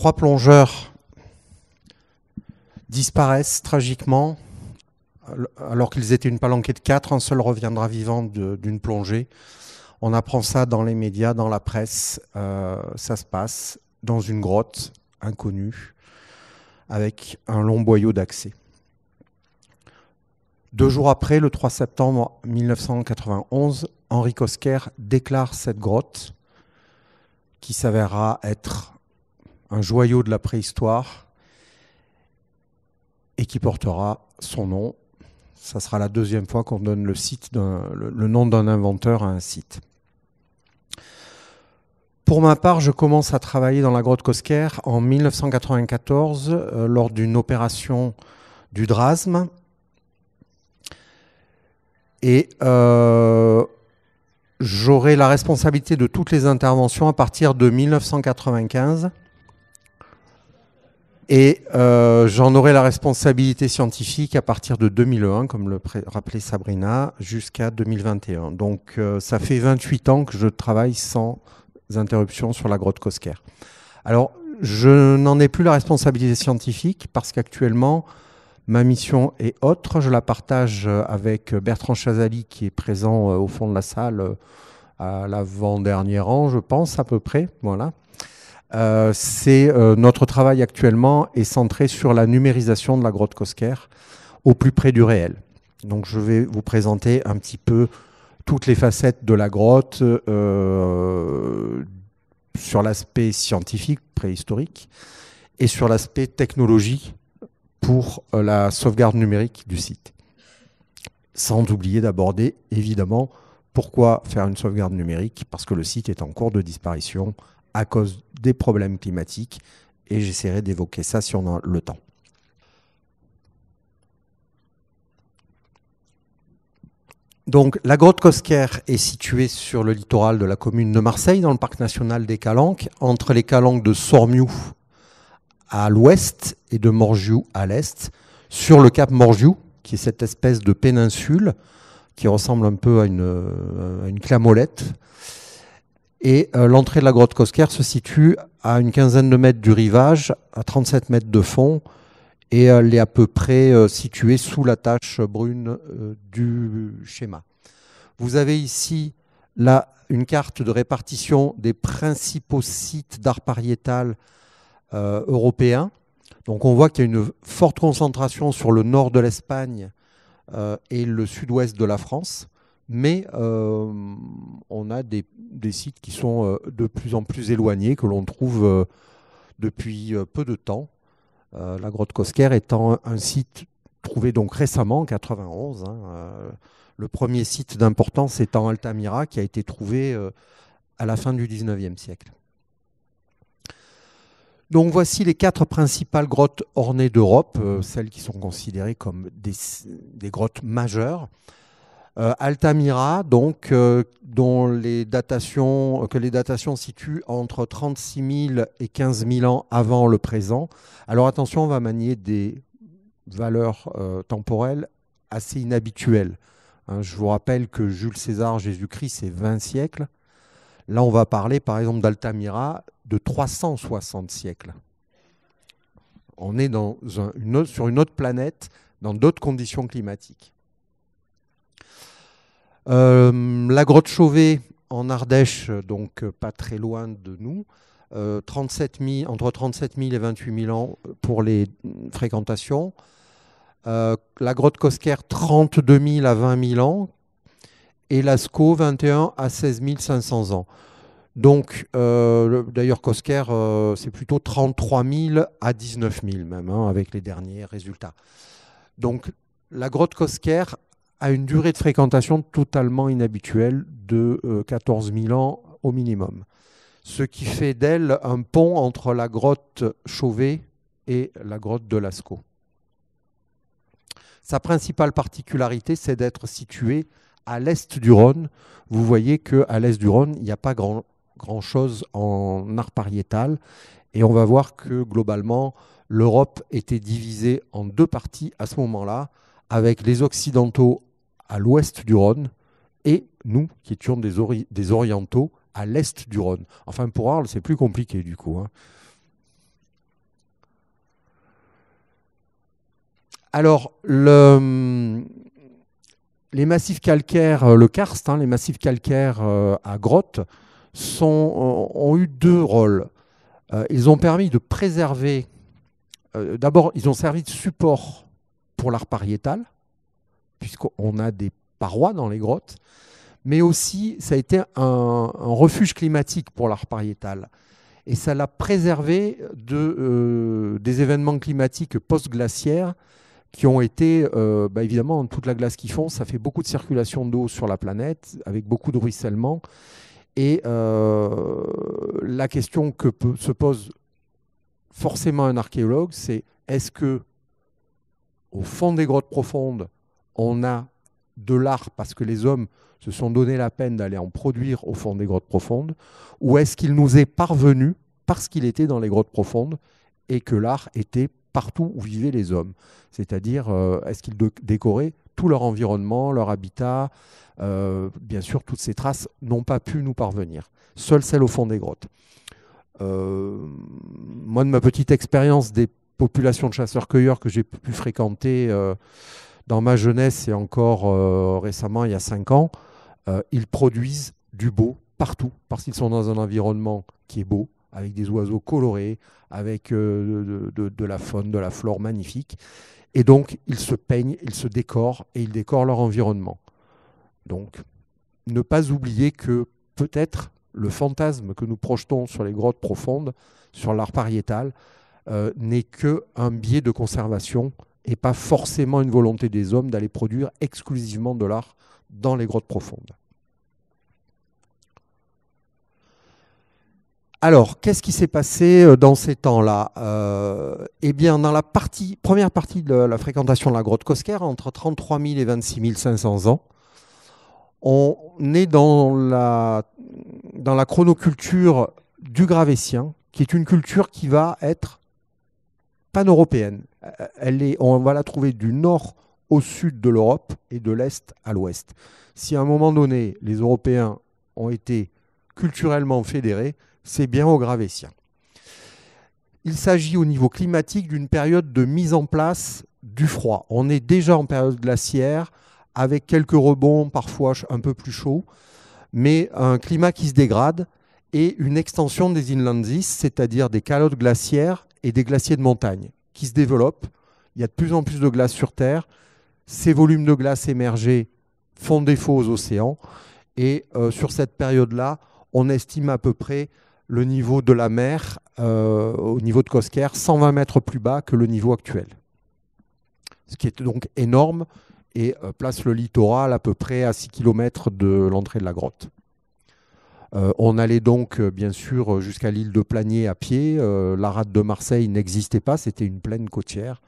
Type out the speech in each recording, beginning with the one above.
trois plongeurs disparaissent tragiquement, alors qu'ils étaient une palanquée de quatre, un seul reviendra vivant d'une plongée. On apprend ça dans les médias, dans la presse. Euh, ça se passe dans une grotte inconnue, avec un long boyau d'accès. Deux jours après, le 3 septembre 1991, Henri Kosker déclare cette grotte, qui s'avérera être un joyau de la préhistoire et qui portera son nom. Ça sera la deuxième fois qu'on donne le, nom d'un inventeur à un site. Pour ma part, je commence à travailler dans la grotte Cosquer en 1994 euh, lors d'une opération du Drasme. Et euh, j'aurai la responsabilité de toutes les interventions à partir de 1995. Et euh, j'en aurai la responsabilité scientifique à partir de 2001, comme le rappelait Sabrina, jusqu'à 2021. Donc euh, ça fait 28 ans que je travaille sans interruption sur la grotte Cosquer. Alors je n'en ai plus la responsabilité scientifique parce qu'actuellement, ma mission est autre. Je la partage euh, avec Bertrand Chazali qui est présent euh, au fond de la salle à l'avant-dernier rang, je pense à peu près. Voilà. Euh, c'est euh, notre travail actuellement est centré sur la numérisation de la grotte Cosquer au plus près du réel. Donc je vais vous présenter un petit peu toutes les facettes de la grotte euh, sur l'aspect scientifique préhistorique et sur l'aspect technologique pour la sauvegarde numérique du site. Sans oublier d'aborder évidemment pourquoi faire une sauvegarde numérique Parce que le site est en cours de disparition à cause des problèmes climatiques et j'essaierai d'évoquer ça sur le temps. Donc, la grotte Cosquer est située sur le littoral de la commune de Marseille, dans le parc national des Calanques, entre les Calanques de Sormiou à l'ouest et de Morgiou à l'est, sur le cap Morgiou, qui est cette espèce de péninsule qui ressemble un peu à euh, à une clamolette, et euh, l'entrée de la grotte Cosquer se situe à une quinzaine de mètres du rivage, à 37 mètres de fond, et euh, elle est à peu près euh, située sous la tache brune du schéma. Vous avez ici une carte de répartition des principaux sites d'art pariétal européens. Donc on voit qu'il y a une forte concentration sur le nord de l'Espagne et le sud-ouest de la France mais euh, on a des, sites qui sont euh, de plus en plus éloignés, que l'on trouve euh, depuis peu de temps. la grotte Cosquer étant un site trouvé donc récemment, en 91, hein, le premier site d'importance étant Altamira, qui a été trouvé à la fin du 19e siècle. Donc voici les quatre principales grottes ornées d'Europe, celles qui sont considérées comme des grottes majeures. Euh, Altamira, donc, euh, dont les datations, euh, que les datations situent entre 36 000 et 15 000 ans avant le présent. Alors attention, on va manier des valeurs temporelles assez inhabituelles. Hein, je vous rappelle que Jules César, Jésus-Christ, c'est 20 siècles. Là, on va parler, par exemple, d'Altamira de 360 siècles. On est sur une autre planète, dans d'autres conditions climatiques. Euh, la grotte Chauvet en Ardèche, euh, donc euh, pas très loin de nous. 37 000, entre 37 000 et 28 000 ans pour les fréquentations. la grotte Cosquer, 32 000 à 20 000 ans. Et l'Asco, 21 à 16 500 ans. Donc, d'ailleurs, Cosquer, c'est plutôt 33 000 à 19 000 même, hein, avec les derniers résultats. Donc, la grotte Cosquer à une durée de fréquentation totalement inhabituelle de 14 euh, 000 ans au minimum, ce qui fait d'elle un pont entre la grotte Chauvet et la grotte de Lascaux. Sa principale particularité, c'est d'être située à l'est du Rhône. Vous voyez qu'à l'est du Rhône, il n'y a pas grand, grand chose en art pariétal. Et on va voir que globalement, l'Europe était divisée en deux parties à ce moment-là, avec les Occidentaux à l'ouest du Rhône, et nous, qui étions des, orientaux, à l'est du Rhône. Enfin, pour Arles, c'est plus compliqué du coup. Hein. Alors, hum, les massifs calcaires, euh, le karst, hein, les massifs calcaires euh, à grotte, euh, ont eu deux rôles. ils ont permis de préserver, d'abord, ils ont servi de support pour l'art pariétal, puisqu'on a des parois dans les grottes, mais aussi ça a été un, refuge climatique pour l'art pariétal. Et ça l'a préservé de, euh, des événements climatiques post-glaciaires qui ont été, euh, bah, évidemment, toute la glace qui fond, ça fait beaucoup de circulation d'eau sur la planète, avec beaucoup de ruissellement. Et euh, la question que se pose forcément un archéologue, c'est est-ce que, au fond des grottes profondes, on a de l'art parce que les hommes se sont donné la peine d'aller en produire au fond des grottes profondes, ou est-ce qu'il nous est parvenu parce qu'il était dans les grottes profondes et que l'art était partout où vivaient les hommes C'est-à-dire, euh, est-ce qu'ils décoraient tout leur environnement, leur habitat euh, Bien sûr, toutes ces traces n'ont pas pu nous parvenir. Seules celles au fond des grottes. Euh, moi, de ma petite expérience des populations de chasseurs-cueilleurs que j'ai pu fréquenter, dans ma jeunesse et encore euh, récemment, il y a cinq ans, euh, ils produisent du beau partout parce qu'ils sont dans un environnement qui est beau, avec des oiseaux colorés, avec euh, de, de, la faune, de la flore magnifique. Et donc, ils se peignent, ils se décorent et ils décorent leur environnement. Donc, ne pas oublier que peut-être le fantasme que nous projetons sur les grottes profondes, sur l'art pariétal, n'est qu'un biais de conservation et pas forcément une volonté des hommes d'aller produire exclusivement de l'art dans les grottes profondes. Alors, qu'est-ce qui s'est passé euh, dans ces temps-là euh, Eh bien, dans la partie, première partie de la fréquentation de la grotte Cosquer, entre 33 000 et 26 500 ans, on est dans la, dans la chronoculture du gravétien, qui est une culture qui va être pan-européenne. on va la trouver du nord au sud de l'Europe et de l'est à l'ouest. Si à un moment donné, les Européens ont été culturellement fédérés, c'est bien au Gravessien. Il s'agit au niveau climatique d'une période de mise en place du froid. On est déjà en période glaciaire, avec quelques rebonds parfois un peu plus chauds, mais un climat qui se dégrade et une extension des Inlandsis, c'est-à-dire des calottes glaciaires et des glaciers de montagne qui se développent. Il y a de plus en plus de glace sur Terre. Ces volumes de glace émergés font défaut aux océans. Et euh, sur cette période-là, on estime à peu près le niveau de la mer euh, au niveau de Cosquer 120 mètres plus bas que le niveau actuel. Ce qui est donc énorme et euh, place le littoral à peu près à 6 km de l'entrée de la grotte. Euh, on allait donc euh, bien sûr euh, jusqu'à l'île de Planier à pied. la rade de Marseille n'existait pas, c'était une plaine côtière.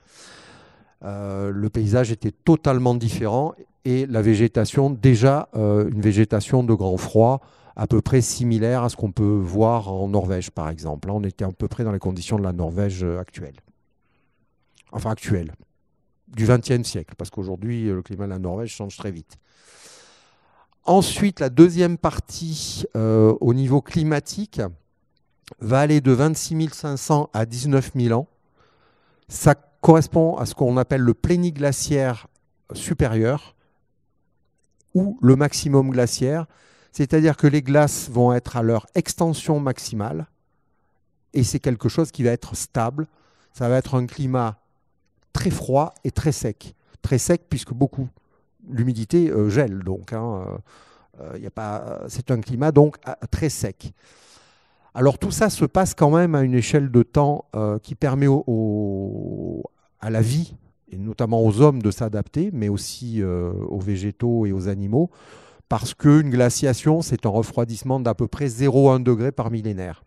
le paysage était totalement différent et la végétation, déjà une végétation de grand froid à peu près similaire à ce qu'on peut voir en Norvège par exemple. on était à peu près dans les conditions de la Norvège actuelle. Enfin actuelle, du XXe siècle, parce qu'aujourd'hui le climat de la Norvège change très vite. Ensuite, la deuxième partie euh, au niveau climatique va aller de 26 500 à 19 000 ans. Ça correspond à ce qu'on appelle le pléniglaciaire supérieur ou le maximum glaciaire, c'est-à-dire que les glaces vont être à leur extension maximale et c'est quelque chose qui va être stable. Ça va être un climat très froid et très sec. Très sec puisque beaucoup l'humidité euh, gèle, donc hein, euh, euh, a pas, c'est un climat donc très sec. Alors tout ça se passe quand même à une échelle de temps qui permet à la vie et notamment aux hommes de s'adapter, mais aussi aux végétaux et aux animaux, parce qu'une glaciation, c'est un refroidissement d'à peu près 0,1 degré par millénaire,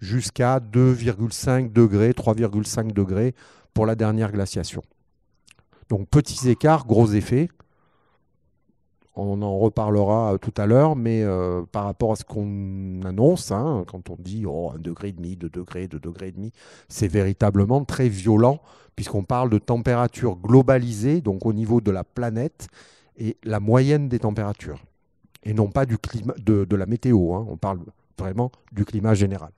jusqu'à 2,5 degrés, 3,5 degrés pour la dernière glaciation. Donc petits écarts, gros effets. On en reparlera euh, tout à l'heure, mais euh, par rapport à ce qu'on annonce, hein, quand on dit oh, un degré et demi, deux degrés, deux degrés et demi, c'est véritablement très violent puisqu'on parle de température globalisée, donc au niveau de la planète et la moyenne des températures, et non pas du climat, de, la météo. Hein. on parle vraiment du climat général.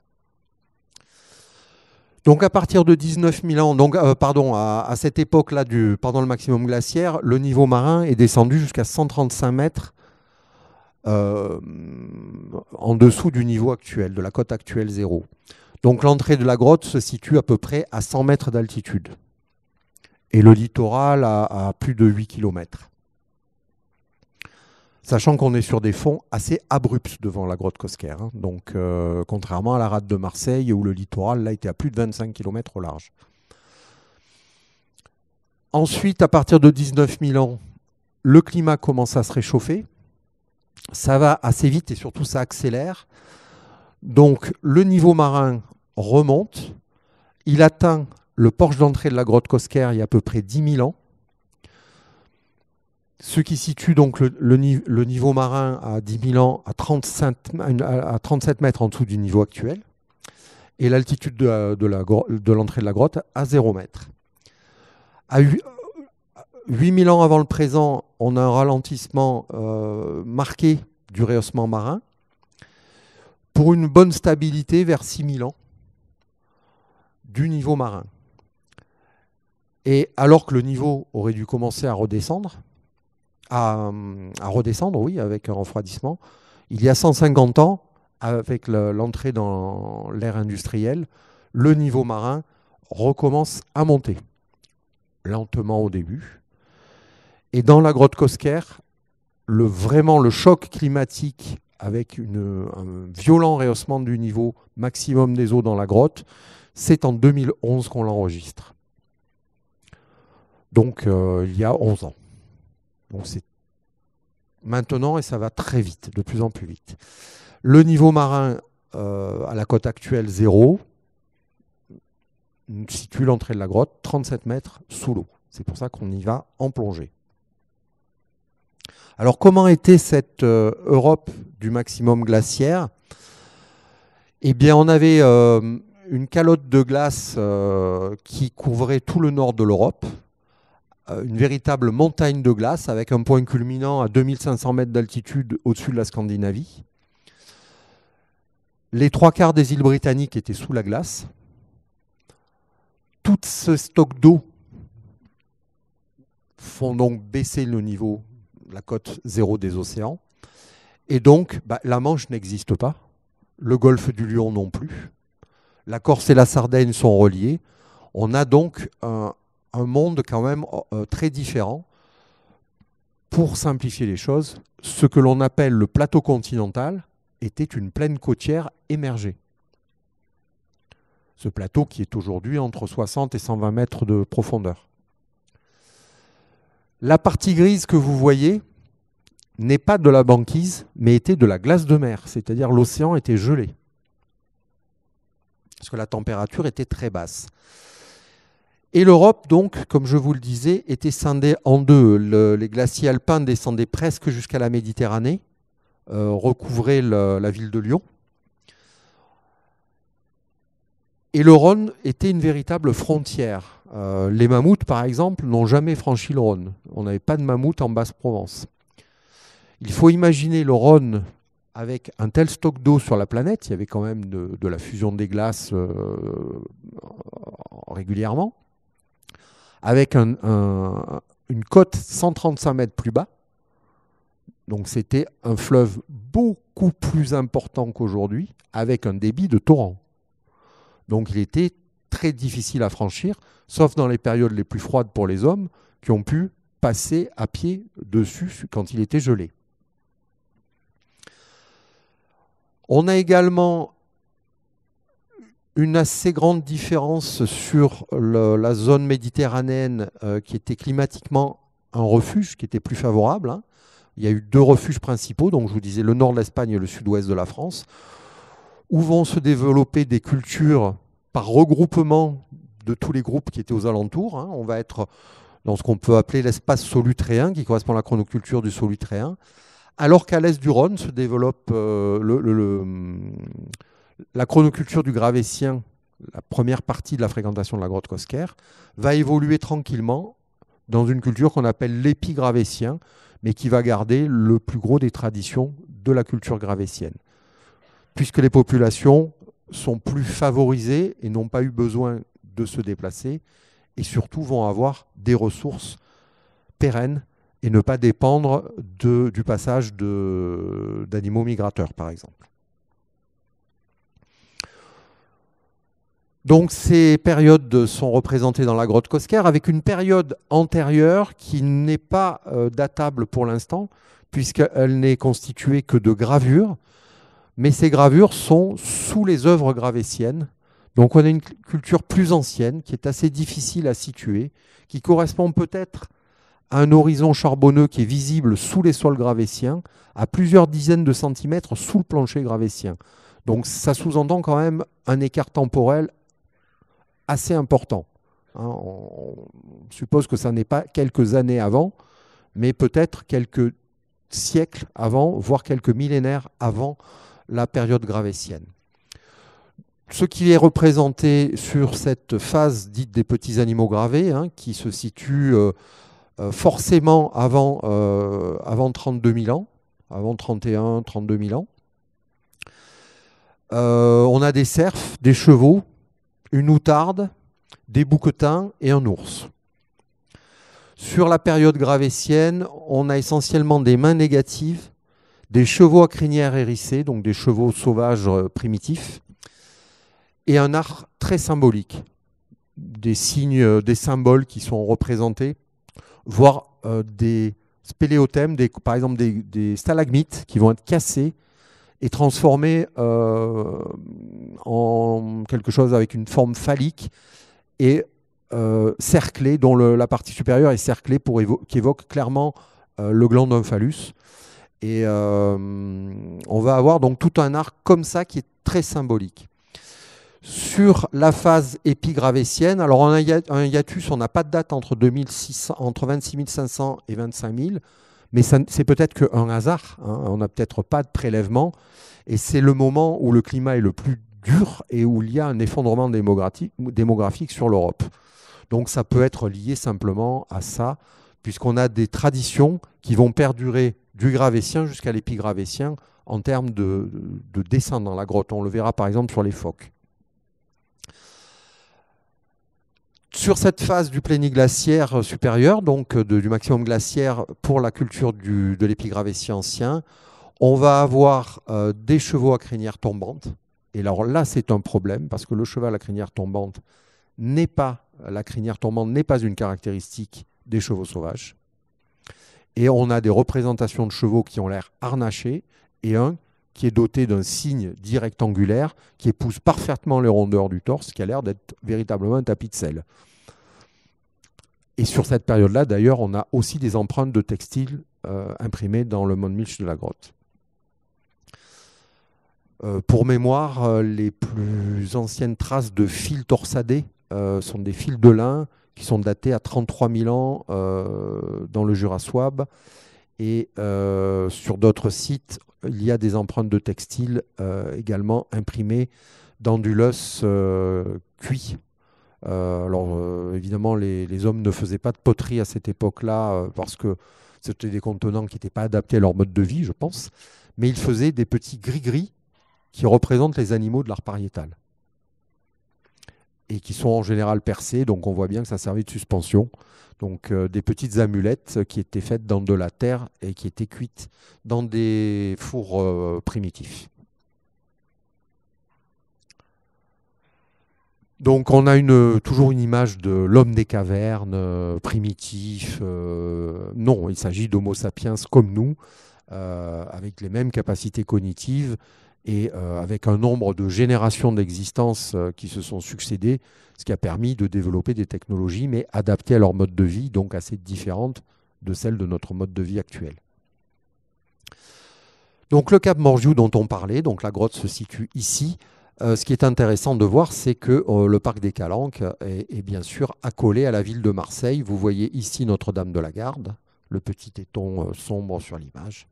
Donc à partir de 19 000 ans, donc, euh, pardon, à, cette époque-là du pardon, le maximum glaciaire, le niveau marin est descendu jusqu'à 135 mètres euh, en dessous du niveau actuel, de la côte actuelle zéro. Donc l'entrée de la grotte se situe à peu près à 100 mètres d'altitude et le littoral à, plus de 8 kilomètres. Sachant qu'on est sur des fonds assez abrupts devant la grotte Cosquer. Hein. Donc, euh, contrairement à la rade de Marseille, où le littoral là, était à plus de 25 km au large. Ensuite, à partir de 19 000 ans, le climat commence à se réchauffer. Ça va assez vite et surtout ça accélère. Donc, le niveau marin remonte. Il atteint le porche d'entrée de la grotte Cosquer il y a à peu près 10 000 ans ce qui situe donc le, niveau marin à 10 000 ans à 37, mètres en dessous du niveau actuel, et l'altitude de, l'entrée de, la grotte à 0 mètres. À 8, 000 ans avant le présent, on a un ralentissement euh, marqué du rehaussement marin, pour une bonne stabilité vers 6 000 ans du niveau marin. Et alors que le niveau aurait dû commencer à redescendre, à, redescendre, oui, avec un refroidissement. Il y a 150 ans, avec l'entrée dans l'ère industrielle, le niveau marin recommence à monter, lentement au début. Et dans la grotte Cosquer, le, vraiment le choc climatique avec un violent rehaussement du niveau maximum des eaux dans la grotte, c'est en 2011 qu'on l'enregistre. Donc euh, il y a 11 ans. Donc c'est maintenant et ça va très vite, de plus en plus vite. Le niveau marin euh, à la côte actuelle, zéro, situe l'entrée de la grotte 37 mètres sous l'eau. C'est pour ça qu'on y va en plongée. Alors comment était cette euh, Europe du maximum glaciaire Eh bien on avait euh, une calotte de glace qui couvrait tout le nord de l'Europe, euh, une véritable montagne de glace avec un point culminant à 2500 mètres d'altitude au-dessus de la Scandinavie. Les trois quarts des îles britanniques étaient sous la glace. Tout ce stock d'eau font donc baisser le niveau, la cote zéro des océans. Et donc, bah, la Manche n'existe pas, le golfe du Lion non plus. La Corse et la Sardaigne sont reliées. On a donc un, un monde quand même oh, euh, très différent. Pour simplifier les choses, ce que l'on appelle le plateau continental était une plaine côtière émergée. Ce plateau qui est aujourd'hui entre 60 et 120 mètres de profondeur. La partie grise que vous voyez n'est pas de la banquise, mais était de la glace de mer, c'est-à-dire l'océan était gelé, parce que la température était très basse. Et l'Europe, donc, comme je vous le disais, était scindée en deux. les glaciers alpins descendaient presque jusqu'à la Méditerranée, euh, recouvraient la ville de Lyon. Et le Rhône était une véritable frontière. Euh, les mammouths, par exemple, n'ont jamais franchi le Rhône. On n'avait pas de mammouth en Basse-Provence. Il faut imaginer le Rhône avec un tel stock d'eau sur la planète. Il y avait quand même de, la fusion des glaces euh, régulièrement avec une côte 135 mètres plus bas. Donc c'était un fleuve beaucoup plus important qu'aujourd'hui, avec un débit de torrent. Donc il était très difficile à franchir, sauf dans les périodes les plus froides pour les hommes, qui ont pu passer à pied dessus quand il était gelé. On a également une assez grande différence sur la zone méditerranéenne euh, qui était climatiquement un refuge, qui était plus favorable. Hein. Il y a eu deux refuges principaux, donc je vous disais le nord de l'Espagne et le sud-ouest de la France, où vont se développer des cultures par regroupement de tous les groupes qui étaient aux alentours. Hein. On va être dans ce qu'on peut appeler l'espace solutréen, qui correspond à la chronoculture du solutréen, alors qu'à l'est du Rhône se développe euh, le la chronoculture du gravétien, la première partie de la fréquentation de la grotte Cosquer, va évoluer tranquillement dans une culture qu'on appelle l'épigravétien, mais qui va garder le plus gros des traditions de la culture gravétienne. Puisque les populations sont plus favorisées et n'ont pas eu besoin de se déplacer, et surtout vont avoir des ressources pérennes et ne pas dépendre du passage d'animaux migrateurs, par exemple. Donc ces périodes sont représentées dans la grotte Cosquer avec une période antérieure qui n'est pas euh, datable pour l'instant puisqu'elle n'est constituée que de gravures, mais ces gravures sont sous les œuvres gravétiennes. Donc on a une culture plus ancienne qui est assez difficile à situer, qui correspond peut-être à un horizon charbonneux qui est visible sous les sols gravétiens, à plusieurs dizaines de centimètres sous le plancher gravétien. Donc ça sous-entend quand même un écart temporel assez important. Hein, on, suppose que ça n'est pas quelques années avant, mais peut-être quelques siècles avant, voire quelques millénaires avant la période gravétienne. Ce qui est représenté sur cette phase dite des petits animaux gravés, hein, qui se situe euh, euh, forcément avant, 32 euh, 000 ans, avant 31, 32 000 ans. on a des cerfs, des chevaux, une outarde, des bouquetins et un ours. Sur la période gravétienne, on a essentiellement des mains négatives, des chevaux à crinière hérissée, donc des chevaux sauvages euh, primitifs, et un art très symbolique, des signes, euh, des symboles qui sont représentés, voire euh, des spéléothèmes, par exemple des, des, stalagmites qui vont être cassés est transformé euh, en quelque chose avec une forme phallique et cerclée, euh, cerclé, dont la partie supérieure est cerclée pour qui évoque clairement euh, le gland d'un phallus. Et on va avoir donc tout un arc comme ça qui est très symbolique. Sur la phase épigravessienne, alors on un hiatus, on n'a pas de date entre, entre 26 500 et 25 000. Mais c'est peut-être qu'un hasard. Hein, on n'a peut-être pas de prélèvement. Et c'est le moment où le climat est le plus dur et où il y a un effondrement démographique, sur l'Europe. Donc ça peut être lié simplement à ça, puisqu'on a des traditions qui vont perdurer du gravétien jusqu'à l'épigravétien en termes de, de descente dans la grotte. On le verra par exemple sur les phoques. sur cette phase du pléniglaciaire supérieur, donc euh, du maximum glaciaire pour la culture de l'épigravétie ancien, on va avoir euh, des chevaux à crinière tombante. Et alors là, c'est un problème parce que le cheval à crinière tombante n'est pas la crinière tombante n'est pas une caractéristique des chevaux sauvages. Et on a des représentations de chevaux qui ont l'air harnachés et un qui est doté d'un signe direct qui épouse parfaitement les rondeurs du torse, qui a l'air d'être véritablement un tapis de sel. Et sur cette période-là, d'ailleurs, on a aussi des empreintes de textiles euh, imprimées dans le monde Milch de la grotte. Euh, pour mémoire, euh, les plus anciennes traces de fils torsadés sont des fils de lin qui sont datés à 33 000 ans dans le Jura et euh, sur d'autres sites, il y a des empreintes de textile euh, également imprimées du euh, cuit. Euh, alors évidemment, les, les, hommes ne faisaient pas de poterie à cette époque-là parce que c'était des contenants qui n'étaient pas adaptés à leur mode de vie, je pense. Mais ils faisaient des petits gris-gris qui représentent les animaux de l'art pariétal et qui sont en général percées. Donc on voit bien que ça servait de suspension. Donc euh, des petites amulettes qui étaient faites dans de la terre et qui étaient cuites dans des fours euh, primitifs. Donc on a une, toujours une image de l'homme des cavernes, euh, primitif. non, il s'agit d'Homo sapiens comme nous, avec les mêmes capacités cognitives et euh, avec un nombre de générations d'existence euh, qui se sont succédées, ce qui a permis de développer des technologies, mais adaptées à leur mode de vie, donc assez différentes de celles de notre mode de vie actuel. Donc le cap Morgiou dont on parlait, donc la grotte se situe ici. Euh, ce qui est intéressant de voir, c'est que le parc des Calanques est, est, bien sûr accolé à la ville de Marseille. Vous voyez ici Notre-Dame de la Garde, le petit éton sombre sur l'image.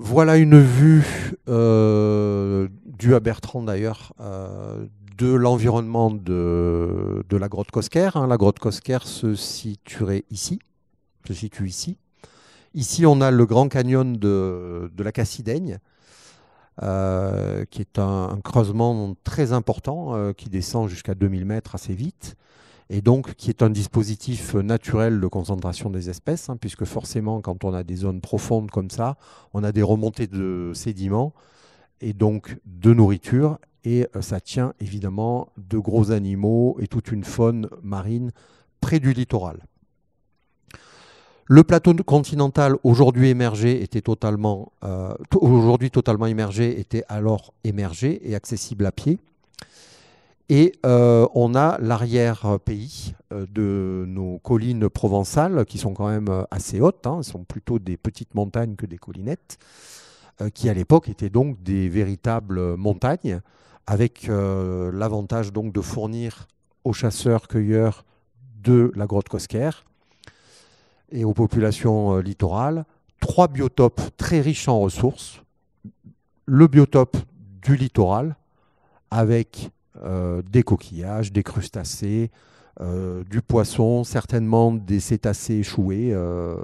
Voilà une vue, euh, due à Bertrand d'ailleurs, euh, de l'environnement de, de, la grotte Cosquer. Hein. La grotte Cosquer se situerait ici, se situe ici. Ici, on a le grand canyon de, de la Cassidaigne, euh, qui est un, un, creusement très important qui descend jusqu'à 2000 mètres assez vite et donc qui est un dispositif naturel de concentration des espèces, hein, puisque forcément quand on a des zones profondes comme ça, on a des remontées de sédiments et donc de nourriture, et euh, ça tient évidemment de gros animaux et toute une faune marine près du littoral. Le plateau continental aujourd'hui émergé était totalement euh, aujourd'hui totalement émergé était alors émergé et accessible à pied. Et euh, on a l'arrière-pays euh, de nos collines provençales, qui sont quand même euh, assez hautes, Elles hein. sont plutôt des petites montagnes que des collinettes, qui à l'époque étaient donc des véritables montagnes, avec l'avantage donc de fournir aux chasseurs-cueilleurs de la grotte Cosquer et aux populations littorales trois biotopes très riches en ressources. Le biotope du littoral, avec euh, des coquillages, des crustacés, euh, du poisson, certainement des cétacés échoués euh,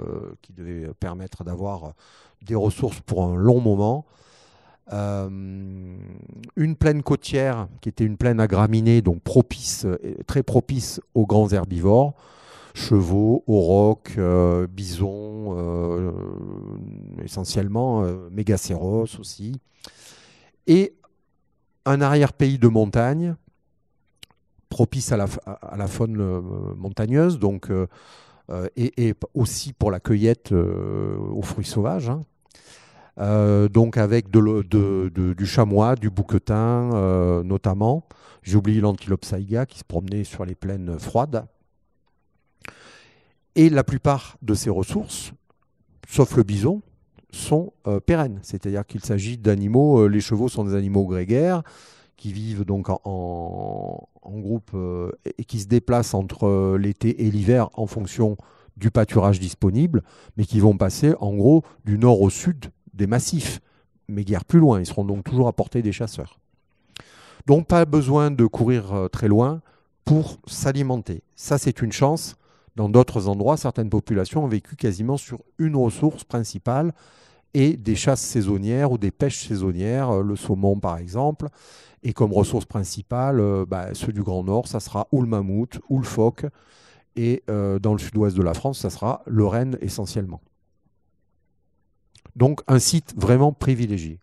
qui devaient permettre d'avoir des ressources pour un long moment. une plaine côtière qui était une plaine agraminée donc propice, très propice aux grands herbivores, chevaux, aurochs, bisons, essentiellement mégacéros aussi. Et un arrière-pays de montagne, propice à la, faune euh, montagneuse, donc, euh, euh, et, aussi pour la cueillette aux fruits sauvages. Hein. donc avec du chamois, du bouquetin notamment. J'oublie l'antilope saïga qui se promenait sur les plaines froides. Et la plupart de ces ressources, sauf le bison, sont euh, pérennes. C'est-à-dire qu'il s'agit d'animaux, euh, les chevaux sont des animaux grégaires qui vivent donc en, groupe euh, et qui se déplacent entre l'été et l'hiver en fonction du pâturage disponible, mais qui vont passer en gros du nord au sud des massifs, mais guère plus loin. Ils seront donc toujours à portée des chasseurs. Donc pas besoin de courir très loin pour s'alimenter. Ça c'est une chance. Dans d'autres endroits, certaines populations ont vécu quasiment sur une ressource principale, et des chasses saisonnières ou des pêches saisonnières, euh, le saumon par exemple. Et comme ressource principale, euh, bah, ceux du Grand Nord, ça sera ou le mammouth ou le phoque. Et euh, dans le sud-ouest de la France, ça sera le renne essentiellement. Donc un site vraiment privilégié.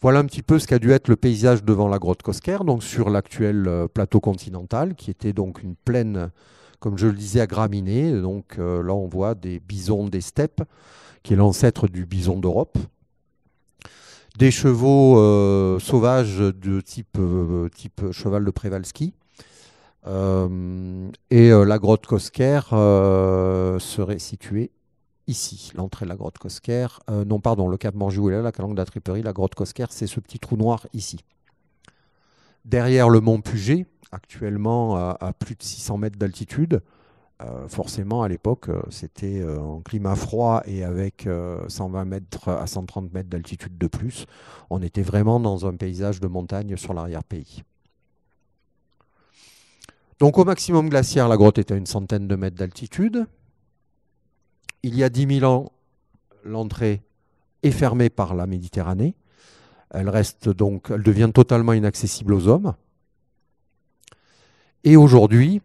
Voilà un petit peu ce qu'a dû être le paysage devant la grotte Cosquer, donc sur l'actuel plateau continental, qui était donc une plaine, comme je le disais, à Graminée. Donc là, on voit des bisons des steppes qui est l'ancêtre du bison d'Europe. Des chevaux euh, sauvages de euh, type, cheval de Prévalski. Euh, et la grotte Kosker serait située ici, l'entrée de la grotte Kosker. non, pardon, le Cap Morgiou la calanque de la Triperie, la grotte Kosker, c'est ce petit trou noir ici. Derrière le mont Puget, actuellement à plus de 600 mètres d'altitude, euh, forcément, à l'époque, euh, c'était en euh, climat froid et avec 120 mètres à 130 mètres d'altitude de plus. On était vraiment dans un paysage de montagne sur l'arrière-pays. Donc au maximum glaciaire, la grotte était à une centaine de mètres d'altitude. Il y a 10 000 ans, l'entrée est fermée par la Méditerranée. Elle reste donc, elle devient totalement inaccessible aux hommes. Et aujourd'hui,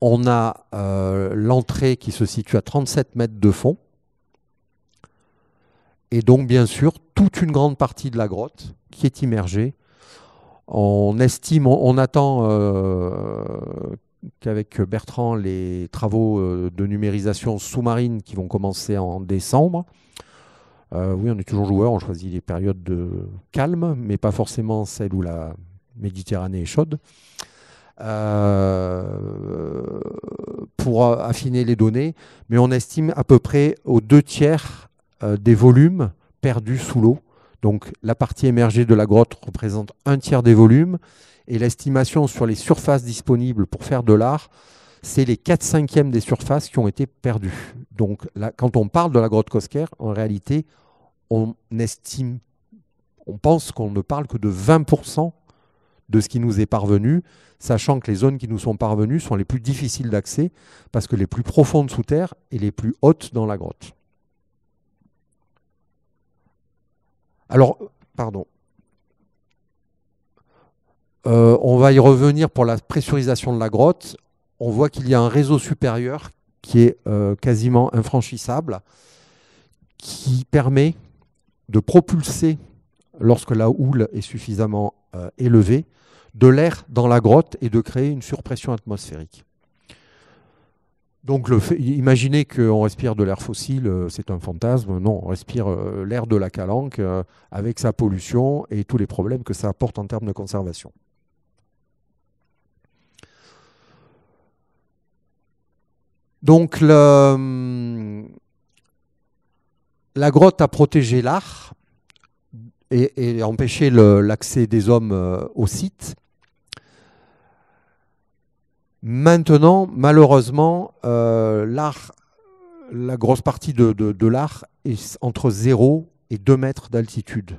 on a euh, l'entrée qui se situe à 37 mètres de fond. Et donc, bien sûr, toute une grande partie de la grotte qui est immergée. On estime, on, attend euh, qu'avec Bertrand les travaux euh, de numérisation sous-marine qui vont commencer en décembre. oui, on est toujours joueur, on choisit les périodes de calme, mais pas forcément celles où la Méditerranée est chaude. Euh, pour affiner les données, mais on estime à peu près aux deux tiers euh, des volumes perdus sous l'eau. Donc la partie émergée de la grotte représente un tiers des volumes, et l'estimation sur les surfaces disponibles pour faire de l'art, c'est les 4 cinquièmes des surfaces qui ont été perdues. Donc quand on parle de la grotte Cosquer, en réalité, on estime, on pense qu'on ne parle que de 20% de ce qui nous est parvenu, sachant que les zones qui nous sont parvenues sont les plus difficiles d'accès parce que les plus profondes sous terre et les plus hautes dans la grotte. Alors, pardon. Euh, on va y revenir pour la pressurisation de la grotte. On voit qu'il y a un réseau supérieur qui est euh, quasiment infranchissable, qui permet de propulser, lorsque la houle est suffisamment euh, élevée, de l'air dans la grotte et de créer une surpression atmosphérique. Donc le imaginez qu'on respire de l'air fossile, euh, c'est un fantasme. Non, on respire euh, l'air de la calanque euh, avec sa pollution et tous les problèmes que ça apporte en termes de conservation. Donc hum, la grotte a protégé l'art, et, empêcher l'accès des hommes euh, au site. Maintenant, malheureusement, euh, l'art, la grosse partie de, de, de l'art est entre 0 et 2 mètres d'altitude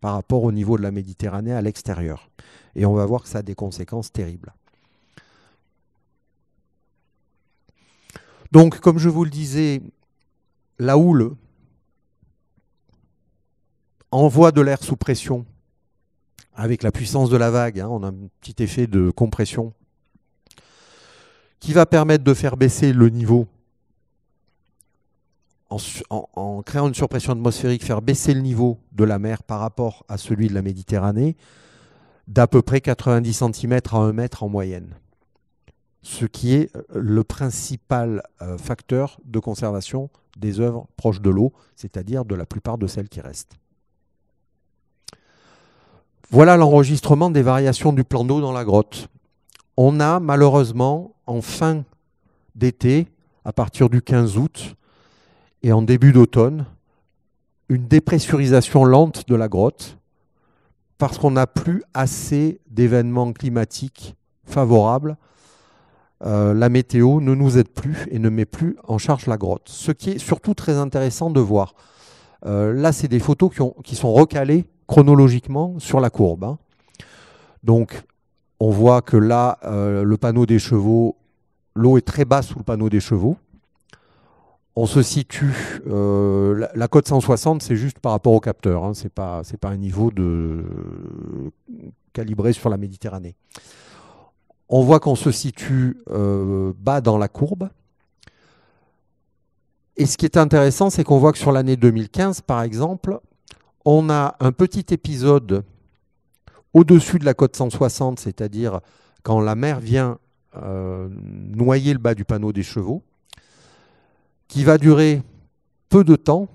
par rapport au niveau de la Méditerranée à l'extérieur. Et on va voir que ça a des conséquences terribles. Donc, comme je vous le disais, la houle envoie de l'air sous pression avec la puissance de la vague. Hein, on a un petit effet de compression qui va permettre de faire baisser le niveau en, créant une surpression atmosphérique, faire baisser le niveau de la mer par rapport à celui de la Méditerranée d'à peu près 90 cm à 1 mètre en moyenne, ce qui est euh, le principal euh, facteur de conservation des œuvres proches de l'eau, c'est-à-dire de la plupart de celles qui restent. Voilà l'enregistrement des variations du plan d'eau dans la grotte. On a malheureusement, en fin d'été, à partir du 15 août et en début d'automne, une dépressurisation lente de la grotte parce qu'on n'a plus assez d'événements climatiques favorables. Euh, la météo ne nous aide plus et ne met plus en charge la grotte. Ce qui est surtout très intéressant de voir. Euh, là, c'est des photos qui sont recalées chronologiquement sur la courbe. Hein. Donc, on voit que là, euh, le panneau des chevaux, l'eau est très basse sous le panneau des chevaux. On se situe, euh, la, côte cote 160, c'est juste par rapport au capteur, hein. ce n'est pas, un niveau de, calibré sur la Méditerranée. On voit qu'on se situe euh, bas dans la courbe. Et ce qui est intéressant, c'est qu'on voit que sur l'année 2015, par exemple, on a un petit épisode au-dessus de la côte 160, c'est-à-dire quand la mer vient euh, noyer le bas du panneau des chevaux, qui va durer peu de temps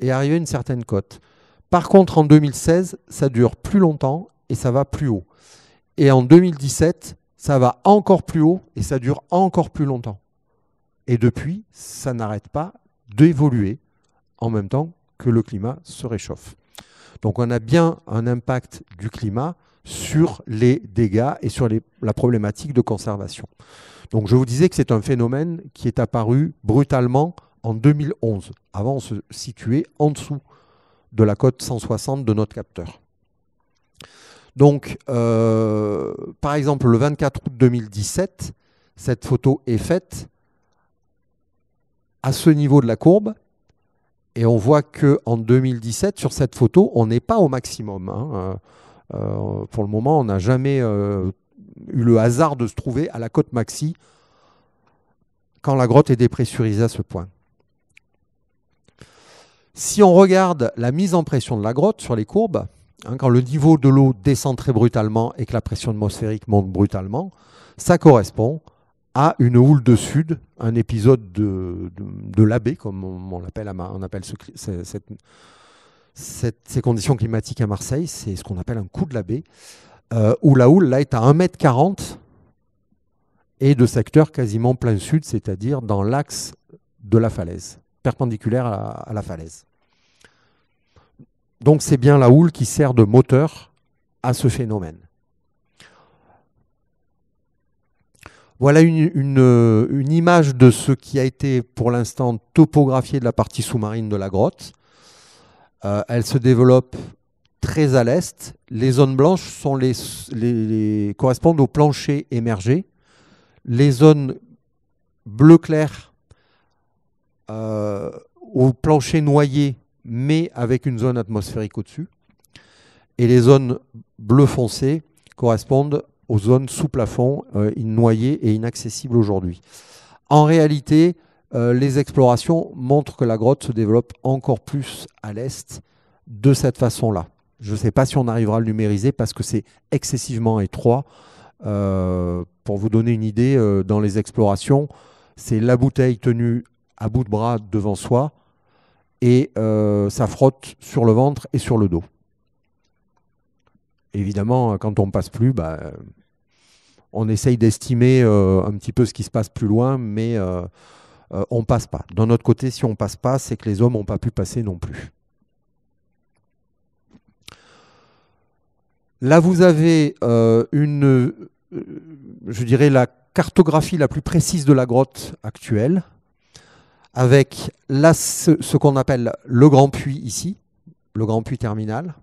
et arriver à une certaine côte. Par contre, en 2016, ça dure plus longtemps et ça va plus haut. Et en 2017, ça va encore plus haut et ça dure encore plus longtemps. Et depuis, ça n'arrête pas d'évoluer en même temps que le climat se réchauffe. Donc on a bien un impact du climat sur les dégâts et sur la problématique de conservation. Donc je vous disais que c'est un phénomène qui est apparu brutalement en 2011. Avant, on se situer en dessous de la cote 160 de notre capteur. Donc, euh, par exemple, le 24 août 2017, cette photo est faite à ce niveau de la courbe et on voit qu'en 2017, sur cette photo, on n'est pas au maximum. Hein. Euh, euh, pour le moment, on n'a jamais euh, eu le hasard de se trouver à la côte maxi quand la grotte est dépressurisée à ce point. Si on regarde la mise en pression de la grotte sur les courbes, hein, quand le niveau de l'eau descend très brutalement et que la pression atmosphérique monte brutalement, ça correspond à une houle de sud, un épisode de, de, l'abbé, comme on, l'appelle, on appelle ces conditions climatiques à Marseille, c'est ce qu'on appelle un coup de l'abbé, euh, où la houle là est à 1,40 m et de secteur quasiment plein sud, c'est-à-dire dans l'axe de la falaise, perpendiculaire à la falaise. Donc c'est bien la houle qui sert de moteur à ce phénomène. Voilà euh, une, image de ce qui a été pour l'instant topographié de la partie sous-marine de la grotte. Euh, elle se développe très à l'est. Les zones blanches correspondent aux planchers émergés. Les zones bleu clair euh, aux planchers noyés, mais avec une zone atmosphérique au-dessus. Et les zones bleu foncé correspondent aux zones sous plafond, euh, noyées et inaccessibles aujourd'hui. En réalité, euh, les explorations montrent que la grotte se développe encore plus à l'est de cette façon-là. Je ne sais pas si on arrivera à le numériser parce que c'est excessivement étroit. Euh, pour vous donner une idée, dans les explorations, c'est la bouteille tenue à bout de bras devant soi et ça frotte sur le ventre et sur le dos. Évidemment, quand on ne passe plus, bah, on essaye d'estimer euh, un petit peu ce qui se passe plus loin, mais euh, euh, on ne passe pas. D'un notre côté, si on passe pas, c'est que les hommes n'ont pas pu passer non plus. Là, vous avez une, je dirais, la cartographie la plus précise de la grotte actuelle, avec ce qu'on appelle le grand puits ici, le grand puits terminal,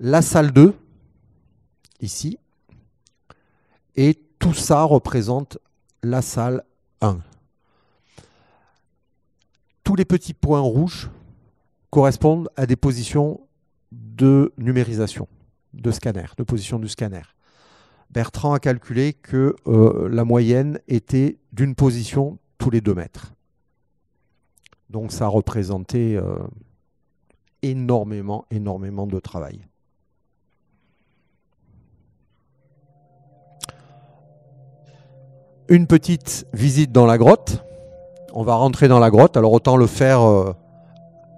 la salle 2, ici, et tout ça représente la salle 1. Tous les petits points rouges correspondent à des positions de numérisation, de scanner, de position du scanner. Bertrand a calculé que euh, la moyenne était d'une position tous les deux mètres. Donc ça représentait euh, énormément, énormément de travail. une petite visite dans la grotte. On va rentrer dans la grotte, alors autant le faire euh,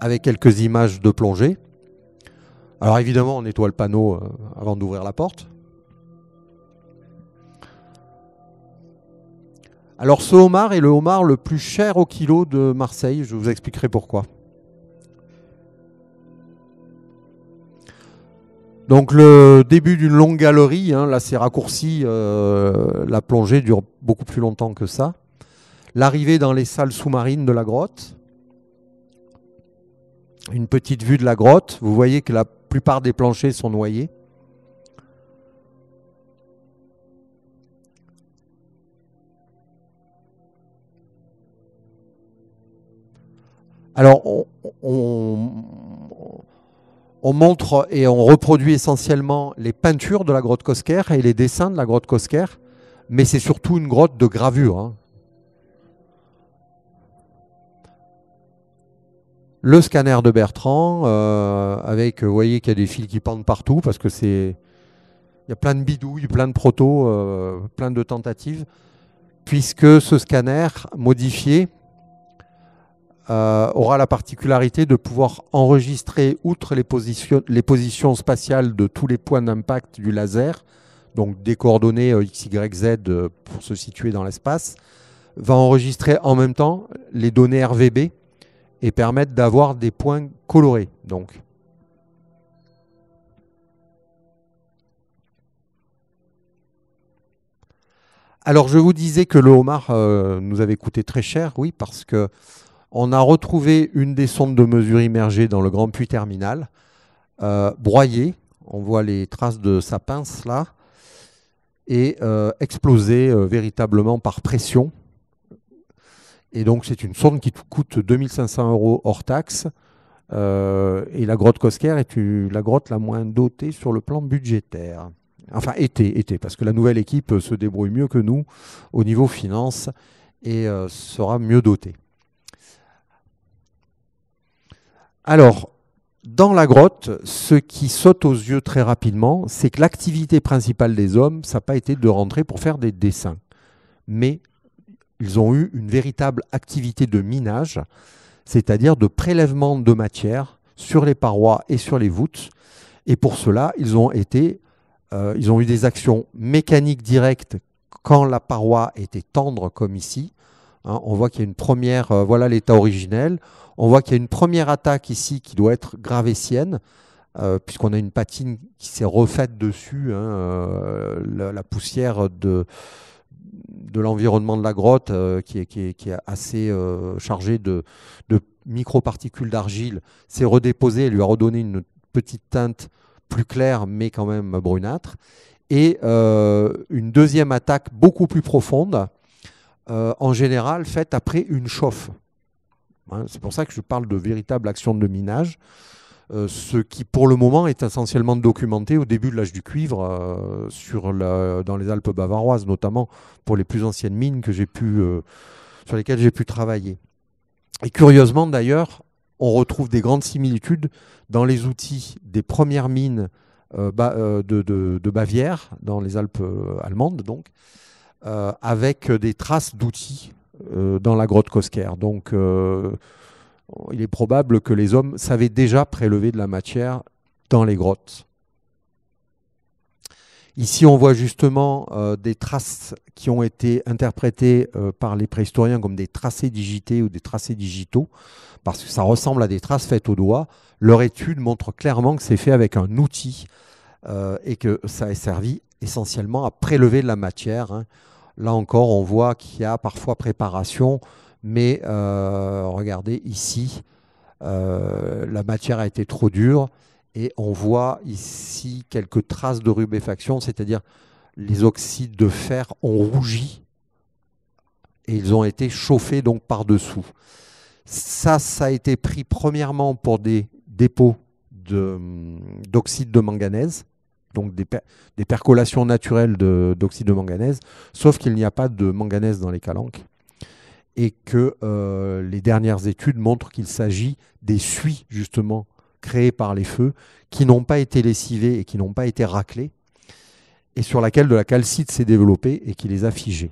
avec quelques images de plongée. Alors évidemment, on nettoie le panneau euh, avant d'ouvrir la porte. Alors ce homard est le homard le plus cher au kilo de Marseille, je vous expliquerai pourquoi. Donc le début d'une longue galerie, hein, là c'est raccourci, euh, la plongée dure beaucoup plus longtemps que ça. L'arrivée dans les salles sous-marines de la grotte, une petite vue de la grotte, vous voyez que la plupart des planchers sont noyés. Alors, on, on montre et on reproduit essentiellement les peintures de la grotte Cosquer et les dessins de la grotte Cosquer, mais c'est surtout une grotte de gravure. Hein. Le scanner de Bertrand, euh, avec, vous voyez qu'il y a des fils qui pendent partout, parce que c'est... Il y a plein de bidouilles, plein de protos, euh, plein de tentatives, puisque ce scanner modifié euh, aura la particularité de pouvoir enregistrer, outre les, positions les positions spatiales de tous les points d'impact du laser, donc des coordonnées euh, x, y, z euh, pour se situer dans l'espace, va enregistrer en même temps les données RVB et permettre d'avoir des points colorés. Donc. Alors je vous disais que le homard nous avait coûté très cher, oui, parce que on a retrouvé une des sondes de mesure immergées dans le grand puits terminal, euh, broyée, on voit les traces de sa pince là, et euh, explosée euh, véritablement par pression. Et donc c'est une sonde qui coûte 2500 euros hors taxe. et la grotte Cosquer est la grotte la moins dotée sur le plan budgétaire. Enfin, été, parce que la nouvelle équipe se débrouille mieux que nous au niveau finance et sera mieux dotée. Alors, dans la grotte, ce qui saute aux yeux très rapidement, c'est que l'activité principale des hommes, ça n'a pas été de rentrer pour faire des dessins. Mais ils ont eu une véritable activité de minage, c'est-à-dire de prélèvement de matière sur les parois et sur les voûtes. Et pour cela, ils ont, euh, eu des actions mécaniques directes quand la paroi était tendre, comme ici. Hein, on voit qu'il y a une première, euh, voilà l'état originel. On voit qu'il y a une première attaque ici qui doit être gravétienne, euh, puisqu'on a une patine qui s'est refaite dessus. Hein, euh, la, poussière de, l'environnement de la grotte, euh, qui, est, assez chargée de, de microparticules d'argile, s'est redéposée et lui a redonné une petite teinte plus claire, mais quand même brunâtre. Et une deuxième attaque beaucoup plus profonde, en général faite après une chauffe. Hein, c'est pour ça que je parle de véritable action de minage. Euh, ce qui pour le moment est essentiellement documenté au début de l'âge du cuivre euh, dans les Alpes bavaroises, notamment pour les plus anciennes mines que j'ai pu, euh, sur lesquelles j'ai pu travailler. Et curieusement d'ailleurs, on retrouve des grandes similitudes dans les outils des premières mines de, de, Bavière, dans les Alpes allemandes donc, avec des traces d'outils euh, dans la grotte Cosquer. Donc, euh, il est probable que les hommes savaient déjà prélever de la matière dans les grottes. Ici, on voit justement euh, des traces qui ont été interprétées par les préhistoriens comme des tracés digités ou des tracés digitaux, parce que ça ressemble à des traces faites au doigt. Leur étude montre clairement que c'est fait avec un outil et que ça a servi essentiellement à prélever de la matière. Hein. Là encore, on voit qu'il y a parfois préparation, mais euh, regardez ici, euh, la matière a été trop dure et on voit ici quelques traces de rubéfaction, c'est-à-dire les oxydes de fer ont rougi et ils ont été chauffés donc par-dessous. Ça, ça a été pris premièrement pour des dépôts d'oxyde de manganèse, donc des, percolations naturelles d'oxyde de, manganèse, sauf qu'il n'y a pas de manganèse dans les calanques et que euh, les dernières études montrent qu'il s'agit des suies justement créées par les feux qui n'ont pas été lessivées et qui n'ont pas été raclées et sur laquelle de la calcite s'est développée et qui les a figées.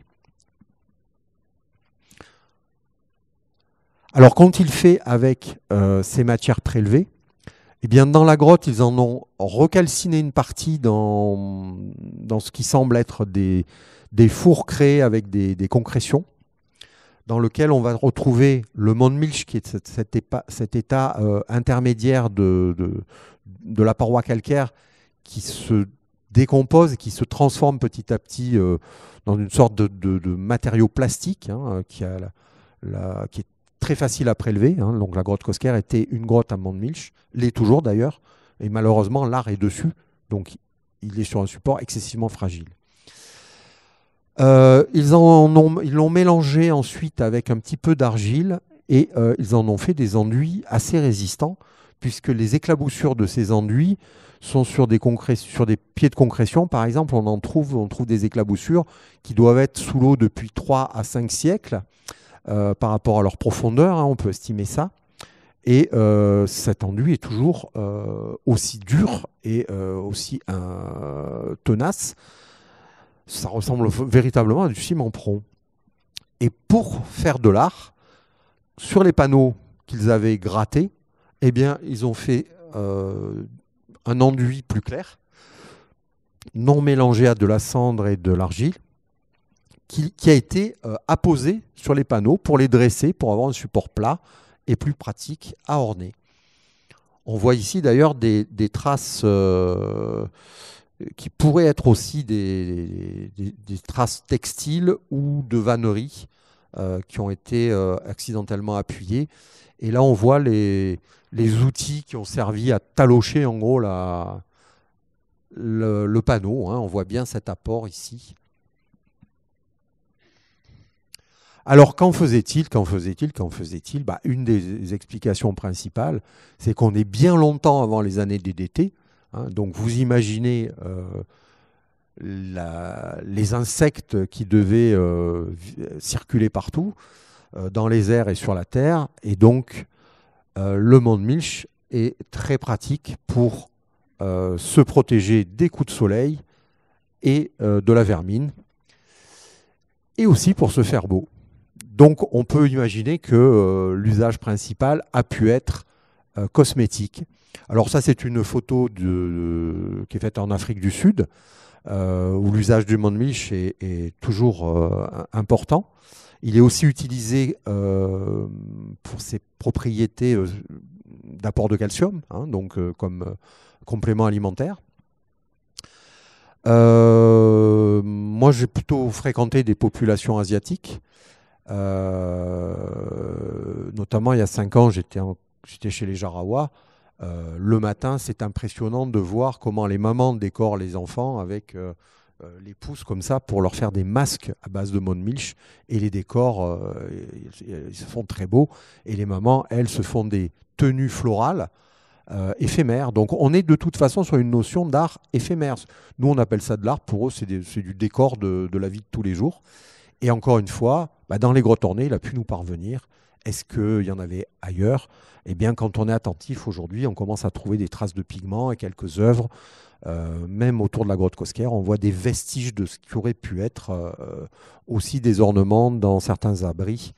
Alors quand il fait avec euh, ces matières prélevées, eh bien, dans la grotte, ils en ont recalciné une partie dans, dans ce qui semble être des, des fours créés avec des, des concrétions, dans lequel on va retrouver le milch, qui est cet, état euh, intermédiaire de, de, la paroi calcaire qui se décompose et qui se transforme petit à petit euh, dans une sorte de, de matériau plastique hein, euh, qui, a la, la, qui est très facile à prélever. Hein. Donc la grotte Cosquer était une grotte à Milch, l'est toujours d'ailleurs, et malheureusement l'art est dessus, donc il est sur un support excessivement fragile. Euh, ils l'ont mélangé ensuite avec un petit peu d'argile et euh, ils en ont fait des enduits assez résistants puisque les éclaboussures de ces enduits sont sur des, sur des pieds de concrétion. Par exemple, on en trouve, on trouve des éclaboussures qui doivent être sous l'eau depuis 3 à 5 siècles. Euh, par rapport à leur profondeur, hein, on peut estimer ça. Et euh, cet enduit est toujours euh, aussi dur et aussi tenace. Ça ressemble véritablement à du ciment prompt. Et pour faire de l'art, sur les panneaux qu'ils avaient grattés, eh bien, ils ont fait un enduit plus clair, non mélangé à de la cendre et de l'argile, qui, a été euh, apposé sur les panneaux pour les dresser, pour avoir un support plat et plus pratique à orner. On voit ici d'ailleurs des, traces euh, qui pourraient être aussi des, traces textiles ou de vanneries euh, qui ont été accidentellement appuyées. Et là, on voit les, outils qui ont servi à talocher en gros le, panneau. Hein. On voit bien cet apport ici. Alors qu'en faisait-il Qu'en faisait-il Qu'en faisait-il bah, Une des explications principales, c'est qu'on est bien longtemps avant les années DDT. Hein. donc vous imaginez euh, les insectes qui devaient euh, circuler partout, euh, dans les airs et sur la Terre. Et donc le monde Milch est très pratique pour se protéger des coups de soleil et de la vermine, et aussi pour se faire beau. Donc on peut imaginer que euh, l'usage principal a pu être euh, cosmétique. Alors ça c'est une photo qui est faite en Afrique du Sud, euh, où l'usage du de est, est toujours important. Il est aussi utilisé pour ses propriétés d'apport de calcium, hein, donc comme complément alimentaire. moi j'ai plutôt fréquenté des populations asiatiques. Euh, notamment, il y a cinq ans, j'étais, chez les Jarawa. Euh, le matin, c'est impressionnant de voir comment les mamans décorent les enfants avec euh, les pouces comme ça pour leur faire des masques à base de de milch et les décors ils se font très beaux et les mamans elles se font des tenues florales éphémères donc on est de toute façon sur une notion d'art éphémère nous on appelle ça de l'art pour eux c'est, du décor de, la vie de tous les jours et encore une fois, bah, dans les grottes ornées, il a pu nous parvenir. Est-ce qu'il y en avait ailleurs Eh bien, quand on est attentif aujourd'hui, on commence à trouver des traces de pigments et quelques œuvres. Euh, même autour de la grotte Cosquer, on voit des vestiges de ce qui aurait pu être euh, aussi des ornements dans certains abris,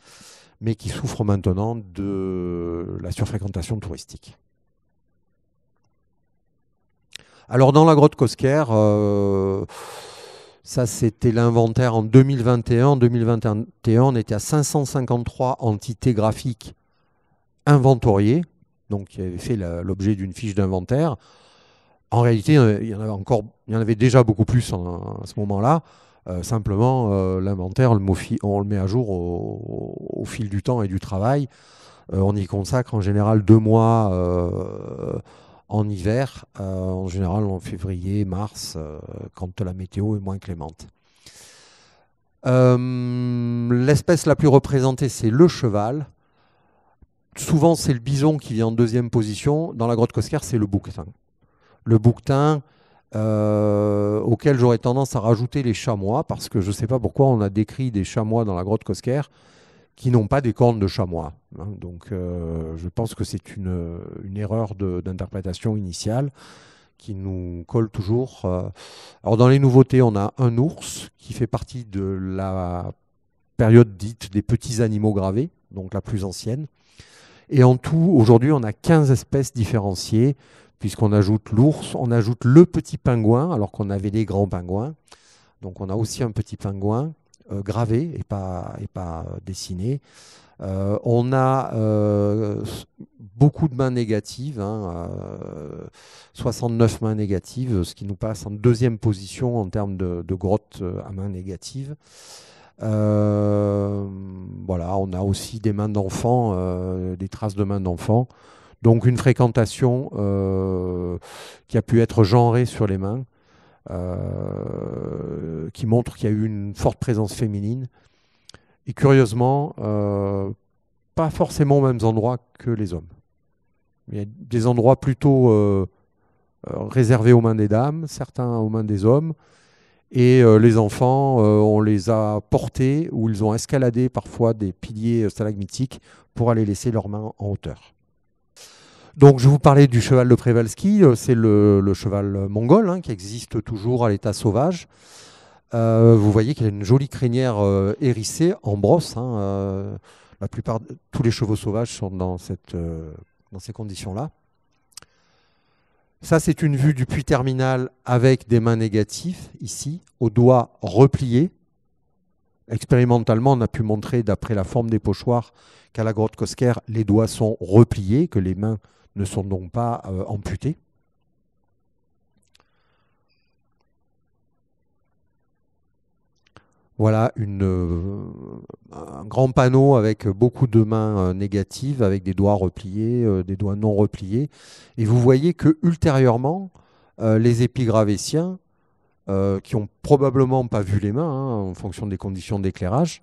mais qui souffrent maintenant de la surfréquentation touristique. Alors, dans la grotte Cosquer, euh, ça, c'était l'inventaire en 2021. En 2021, on était à 553 entités graphiques inventoriées, donc qui avaient fait l'objet d'une fiche d'inventaire. En réalité, euh, il y en avait déjà beaucoup plus hein, à ce moment-là. Euh, simplement, euh, l'inventaire, on le met à jour au, fil du temps et du travail. on y consacre en général deux mois en hiver, euh, en général en février, mars, euh, quand la météo est moins clémente. Euh, l'espèce la plus représentée, c'est le cheval. Souvent, c'est le bison qui vient en deuxième position. Dans la grotte Coscar, c'est le bouquetin. Le bouquetin, auquel j'aurais tendance à rajouter les chamois, parce que je ne sais pas pourquoi on a décrit des chamois dans la grotte Cosquer, qui n'ont pas des cornes de chamois. Hein. Donc euh, je pense que c'est une, erreur d'interprétation initiale qui nous colle toujours. Euh. Alors dans les nouveautés, on a un ours qui fait partie de la période dite des petits animaux gravés, donc la plus ancienne. Et en tout, aujourd'hui, on a 15 espèces différenciées, puisqu'on ajoute l'ours, on ajoute le petit pingouin, alors qu'on avait les grands pingouins. Donc on a aussi un petit pingouin. Euh, gravé et pas, et pas euh, dessiné. Euh, on a beaucoup de mains négatives, 69 hein, mains négatives, ce qui nous passe en deuxième position en termes de, de grottes à mains négatives. voilà, on a aussi des mains d'enfants, des traces de mains d'enfants. Donc une fréquentation qui a pu être genrée sur les mains. Euh, qui montre qu'il y a eu une forte présence féminine. Et curieusement, euh, pas forcément aux mêmes endroits que les hommes. Il y a des endroits plutôt euh, réservés aux mains des dames, certains aux mains des hommes. Et les enfants, on les a portés ou ils ont escaladé parfois des piliers stalagmitiques pour aller laisser leurs mains en hauteur. Donc je vous parlais du cheval de Prévalski, euh, c'est le, cheval mongol hein, qui existe toujours à l'état sauvage. Euh, vous voyez qu'il a une jolie crinière euh, hérissée en brosse. Hein, la plupart, tous les chevaux sauvages sont dans, cette, dans ces conditions-là. Ça, c'est une vue du puits terminal avec des mains négatives, ici, aux doigts repliés. Expérimentalement, on a pu montrer, d'après la forme des pochoirs, qu'à la grotte Cosquer, les doigts sont repliés, que les mains ne sont donc pas euh, amputés. Voilà une, euh, un grand panneau avec beaucoup de mains euh, négatives, avec des doigts repliés, des doigts non repliés. Et vous voyez que ultérieurement, les épigravessiens, qui ont probablement pas vu les mains hein, en fonction des conditions d'éclairage,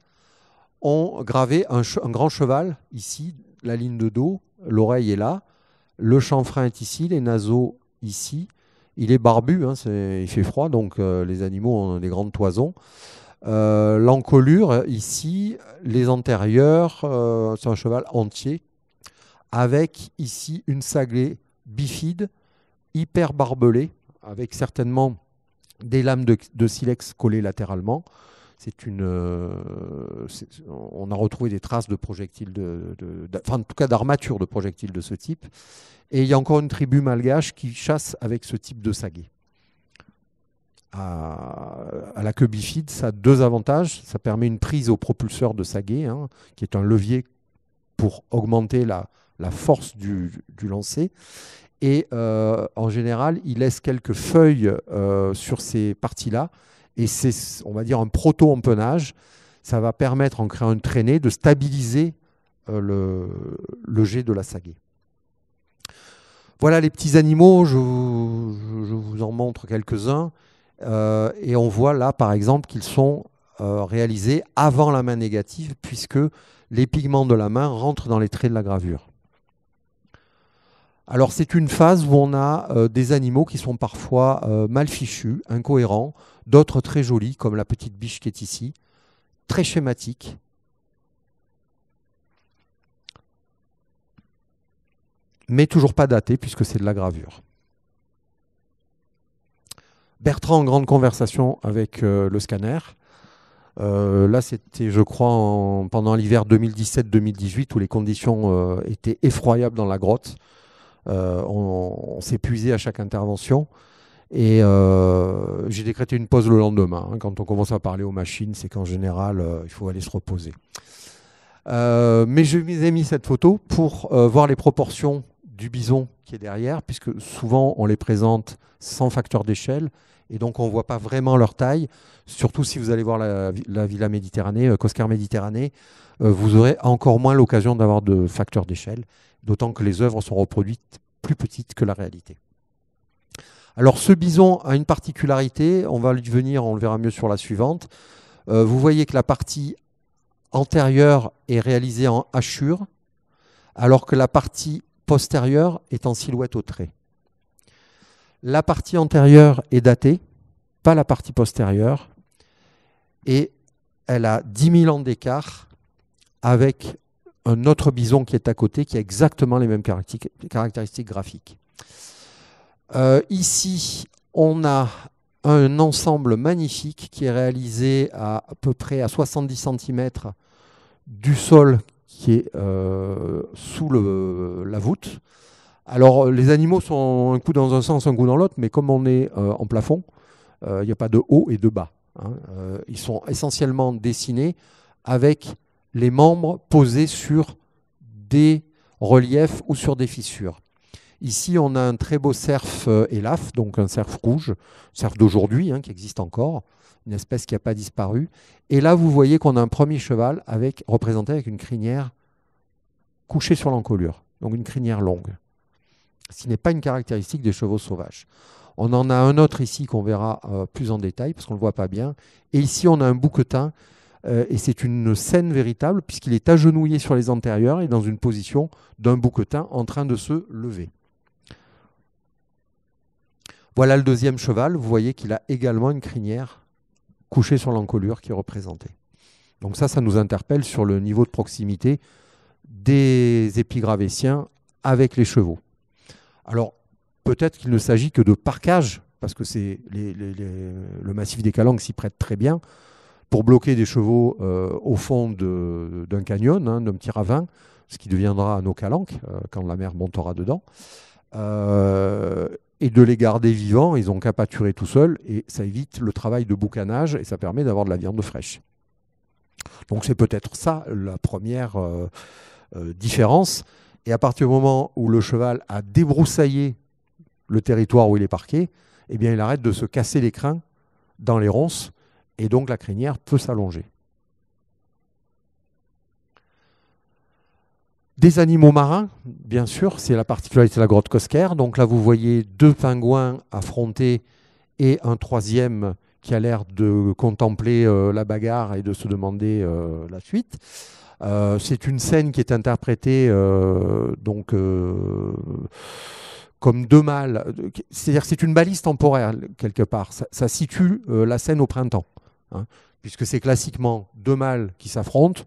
ont gravé un grand cheval ici, la ligne de dos, l'oreille est là, le chanfrein est ici, les naseaux ici. Il est barbu, hein, il fait froid, donc euh, les animaux ont des grandes toisons. Euh, l'encolure ici, les antérieurs, euh, c'est un cheval entier, avec ici une saglée bifide, hyper barbelée, avec certainement des lames de silex collées latéralement. Euh, on a retrouvé des traces de projectiles, de, en tout cas d'armature de projectiles de ce type. Et il y a encore une tribu malgache qui chasse avec ce type de saguet. À, la queue ça a deux avantages. Ça permet une prise au propulseur de saguet, hein, qui est un levier pour augmenter la, force du, lancer. Et euh, en général, il laisse quelques feuilles euh, sur ces parties-là et c'est, on va dire, un proto-empennage. Ça va permettre, en créant une traînée, de stabiliser euh, le, jet de la sagaie. Voilà les petits animaux, je vous, en montre quelques-uns. Euh, et on voit là, par exemple, qu'ils sont euh, réalisés avant la main négative, puisque les pigments de la main rentrent dans les traits de la gravure. Alors c'est une phase où on a des animaux qui sont parfois mal fichus, incohérents, d'autres très jolies, comme la petite biche qui est ici, très schématique. Mais toujours pas datée, puisque c'est de la gravure. Bertrand en grande conversation avec euh, le scanner. Euh, là, c'était, je crois, pendant l'hiver 2017-2018, où les conditions euh, étaient effroyables dans la grotte. on, on s'épuisait à chaque intervention. Et euh, j'ai décrété une pause le lendemain. Hein. Quand on commence à parler aux machines, c'est qu'en général, euh, il faut aller se reposer. Euh, mais je vous ai mis cette photo pour voir les proportions du bison qui est derrière, puisque souvent on les présente sans facteur d'échelle, et donc on ne voit pas vraiment leur taille. Surtout si vous allez voir la, Villa Méditerranée, Coscar Méditerranée, vous aurez encore moins l'occasion d'avoir de facteur d'échelle, d'autant que les œuvres sont reproduites plus petites que la réalité. Alors ce bison a une particularité, on va lui venir, on le verra mieux sur la suivante. Euh, vous voyez que la partie antérieure est réalisée en hachure, alors que la partie postérieure est en silhouette au trait. La partie antérieure est datée, pas la partie postérieure, et elle a 10 000 ans d'écart avec un autre bison qui est à côté, qui a exactement les mêmes caractéristiques graphiques. Euh, ici, on a un ensemble magnifique qui est réalisé à, peu près à 70 cm du sol qui est euh, sous la voûte. Alors euh, les animaux sont un coup dans un sens, un coup dans l'autre, mais comme on est en plafond, il n'y a pas de haut et de bas. Hein. ils sont essentiellement dessinés avec les membres posés sur des reliefs ou sur des fissures. Ici, on a un très beau cerf élaf, euh, donc un cerf rouge, cerf d'aujourd'hui hein, qui existe encore, une espèce qui n'a pas disparu. Et là, vous voyez qu'on a un premier cheval avec, représenté avec une crinière couchée sur l'encolure, donc une crinière longue. Ce n'est pas une caractéristique des chevaux sauvages. On en a un autre ici qu'on verra euh, plus en détail parce qu'on ne le voit pas bien. Et ici, on a un bouquetin euh, et c'est une scène véritable puisqu'il est agenouillé sur les antérieurs et dans une position d'un bouquetin en train de se lever. Voilà le deuxième cheval. Vous voyez qu'il a également une crinière couchée sur l'encolure qui est représentée. Donc ça, ça nous interpelle sur le niveau de proximité des épigravessiens avec les chevaux. Alors, peut-être qu'il ne s'agit que de parquage parce que c'est le massif des Calanques s'y prête très bien, pour bloquer des chevaux euh, au fond d'un canyon, hein, d'un petit ravin, ce qui deviendra nos calanques euh, quand la mer montera dedans. Euh, et de les garder vivants. Ils ont qu'à tout seuls et ça évite le travail de boucanage et ça permet d'avoir de la viande fraîche. Donc c'est peut-être ça la première euh, euh, différence. Et à partir du moment où le cheval a débroussaillé le territoire où il est parqué, eh bien il arrête de se casser les crins dans les ronces et donc la crinière peut s'allonger. Des animaux marins, bien sûr, c'est la particularité de la grotte Cosquer. Donc là, vous voyez deux pingouins affrontés et un troisième qui a l'air de contempler euh, la bagarre et de se demander euh, la suite. Euh, c'est une scène qui est interprétée donc comme deux mâles. C'est-à-dire c'est une balise temporaire quelque part. Ça, situe la scène au printemps, hein, puisque c'est classiquement deux mâles qui s'affrontent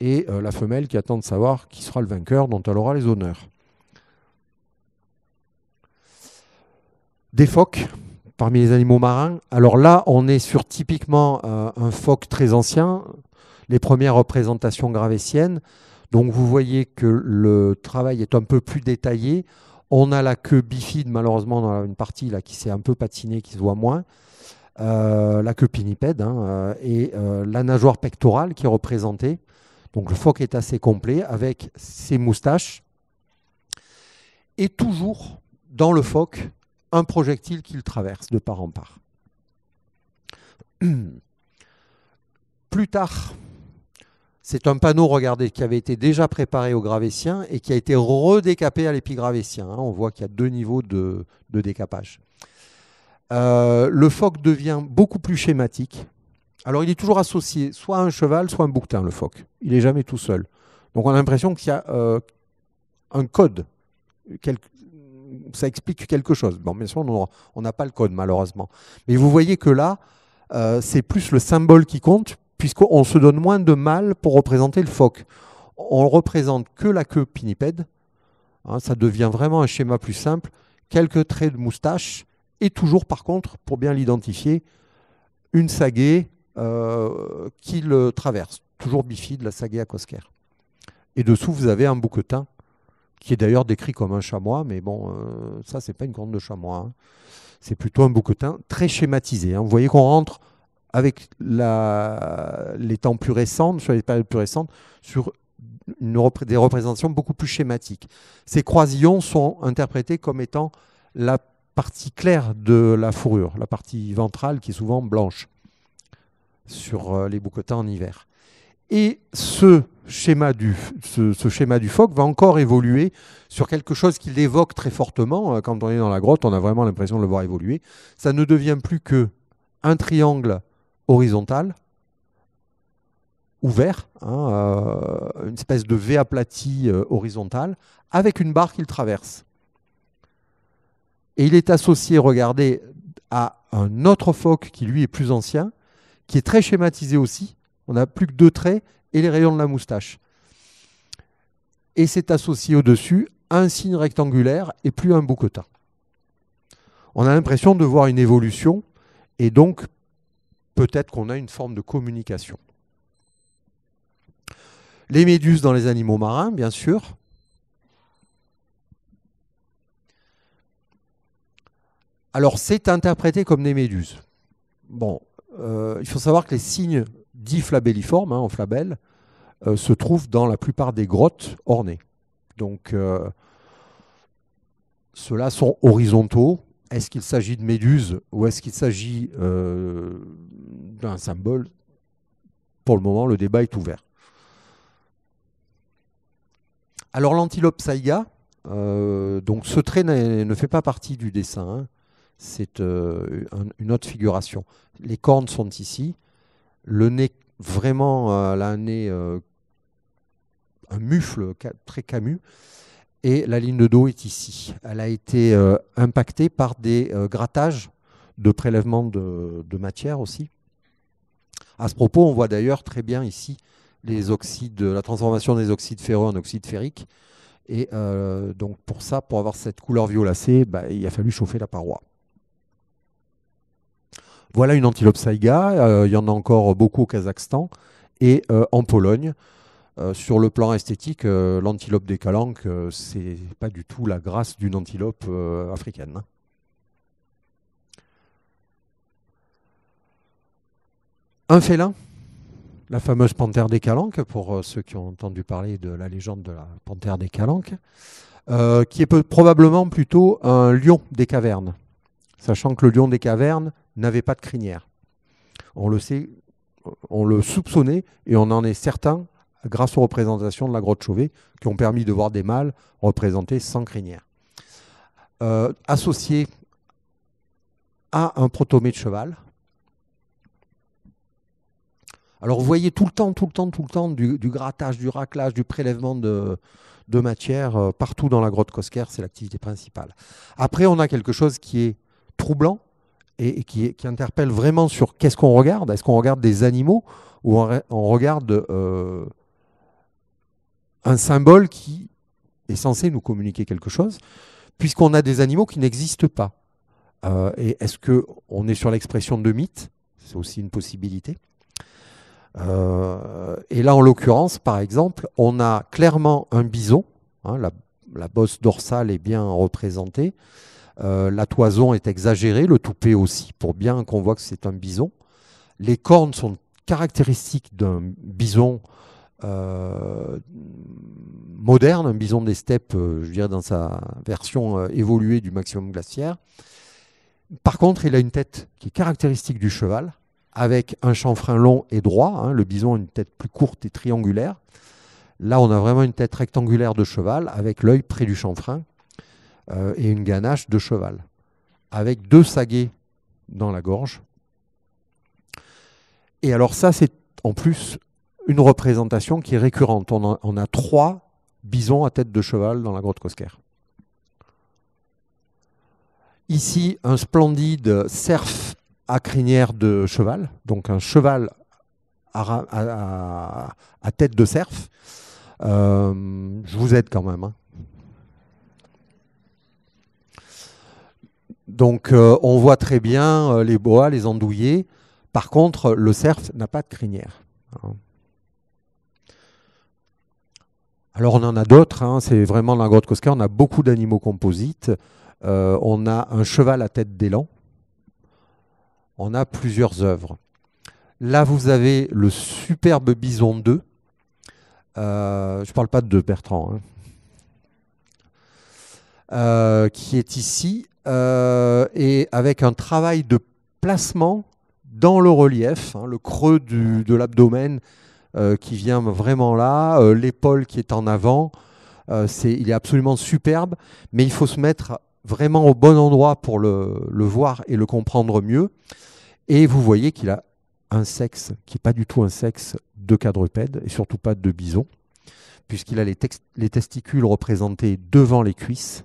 et euh, la femelle qui attend de savoir qui sera le vainqueur dont elle aura les honneurs. Des phoques parmi les animaux marins. Alors là, on est sur typiquement euh, un phoque très ancien, les premières représentations gravessiennes. Donc vous voyez que le travail est un peu plus détaillé. On a la queue bifide, malheureusement, dans une partie là, qui s'est un peu patinée, qui se voit moins. Euh, la queue pinnipède hein, et la nageoire pectorale qui est représentée. Donc le phoque est assez complet avec ses moustaches. Et toujours dans le phoque, un projectile qu'il traverse de part en part. Plus tard, c'est un panneau, regardez, qui avait été déjà préparé au gravétien et qui a été redécapé à l'épigravétien. Hein. On voit qu'il y a deux niveaux de, décapage. Euh, le phoque devient beaucoup plus schématique, alors il est toujours associé soit à un cheval, soit à un bouquetin, le phoque. Il n'est jamais tout seul. Donc on a l'impression qu'il y a euh, un code. Ça explique quelque chose. Bon, bien sûr, on n'a pas le code, malheureusement. Mais vous voyez que là, euh, c'est plus le symbole qui compte, puisqu'on se donne moins de mal pour représenter le phoque. On ne représente que la queue pinnipède. Hein, ça devient vraiment un schéma plus simple. Quelques traits de moustache, et toujours, par contre, pour bien l'identifier, une saguée euh, qui le euh, traverse, toujours Bifi de la saga Cosquer. Et dessous, vous avez un bouquetin, qui est d'ailleurs décrit comme un chamois, mais bon, euh, ça, c'est pas une corne de chamois. Hein. C'est plutôt un bouquetin très schématisé. Hein. Vous voyez qu'on rentre avec les temps plus récents, sur les périodes plus récentes, sur des représentations beaucoup plus schématiques. Ces croisillons sont interprétés comme étant la partie claire de la fourrure, la partie ventrale qui est souvent blanche sur euh, les bouquetins en hiver. Et ce schéma, du, ce, schéma du phoque va encore évoluer sur quelque chose qu'il évoque très fortement. Euh, quand on est dans la grotte, on a vraiment l'impression de le voir évoluer. Ça ne devient plus que un triangle horizontal, ouvert, hein, euh, une espèce de V aplati horizontal, avec une barre qu'il traverse. Et il est associé, regardez, à un autre phoque qui lui est plus ancien, qui est très schématisé aussi. On n'a plus que deux traits et les rayons de la moustache. Et c'est associé au-dessus un signe rectangulaire et plus un bouquetin. On a l'impression de voir une évolution et donc peut-être qu'on a une forme de communication. Les méduses dans les animaux marins, bien sûr. Alors c'est interprété comme des méduses. Bon, euh, il faut savoir que les signes dits flabelliformes, hein, en flabelle, euh, se trouvent dans la plupart des grottes ornées. Donc, euh, ceux-là sont horizontaux. Est-ce qu'il s'agit de méduses ou est-ce qu'il s'agit d'un symbole Pour le moment, le débat est ouvert. Alors, l'antilope saïga, donc ce trait ne fait pas partie du dessin. Hein. c'est une autre figuration les cornes sont ici, le nez vraiment, euh, un nez euh, un mufle très camus, et la ligne de dos est ici. Elle a été euh, impactée par des euh, grattages de prélèvement de, matière aussi. À ce propos, on voit d'ailleurs très bien ici les oxydes, la transformation des oxydes ferreux en oxydes ferriques. Et donc pour ça, pour avoir cette couleur violacée, bah, il a fallu chauffer la paroi. Voilà une antilope saïga, euh, il y en a encore beaucoup au Kazakhstan et euh, en Pologne. Euh, sur le plan esthétique, l'antilope des Calanques, c'est pas du tout la grâce d'une antilope africaine. Hein. Un félin, la fameuse panthère des Calanques, pour ceux qui ont entendu parler de la légende de la panthère des Calanques, qui est probablement plutôt un lion des cavernes. Sachant que le lion des cavernes n'avait pas de crinière. On le sait, on le soupçonnait et on en est certain grâce aux représentations de la grotte Chauvet qui ont permis de voir des mâles représentés sans crinière. Euh, associé à un protomé de cheval. Alors vous voyez tout le temps, tout le temps, tout le temps du, grattage, du raclage, du prélèvement de, matière euh, partout dans la grotte Cosquer, c'est l'activité principale. Après on a quelque chose qui est troublant, et, qui, interpelle vraiment sur qu'est-ce qu'on regarde. Est-ce qu'on regarde des animaux ou on, regarde euh, un symbole qui est censé nous communiquer quelque chose, puisqu'on a des animaux qui n'existent pas euh, Et est-ce qu'on est sur l'expression de mythes C'est aussi une possibilité. Euh, et là, en l'occurrence, par exemple, on a clairement un bison. Hein, la, bosse dorsale est bien représentée. Euh, la toison est exagérée, le toupet aussi, pour bien qu'on voit que c'est un bison. Les cornes sont caractéristiques d'un bison euh, moderne, un bison des steppes, euh, je dirais dans sa version évoluée du maximum glaciaire. Par contre, il a une tête qui est caractéristique du cheval, avec un chanfrein long et droit. Hein. le bison a une tête plus courte et triangulaire. Là, on a vraiment une tête rectangulaire de cheval avec l'œil près du chanfrein euh, et une ganache de cheval, avec deux saguets dans la gorge. Et alors ça, c'est en plus une représentation qui est récurrente. On a, a trois bisons à tête de cheval dans la grotte Cosquer. Ici, un splendide cerf à crinière de cheval, donc un cheval à, tête de cerf. Euh, je vous aide quand même. Hein. Donc euh, on voit très bien euh, les bois, les andouillés. Par contre, le cerf n'a pas de crinière. Hein. Alors on en a d'autres, hein. c'est vraiment la grotte Cosca, on a beaucoup d'animaux composites. Euh, on a un cheval à tête d'élan. On a plusieurs œuvres. Là, vous avez le superbe bison 2. je ne parle pas de Bertrand. Hein. Euh, qui est ici, euh, et avec un travail de placement dans le relief, hein, le creux de l'abdomen euh, qui vient vraiment là, l'épaule qui est en avant. il est absolument superbe, mais il faut se mettre vraiment au bon endroit pour le, voir et le comprendre mieux. Et vous voyez qu'il a un sexe qui n'est pas du tout un sexe de quadrupède et surtout pas de bison, puisqu'il a les, testicules représentés devant les cuisses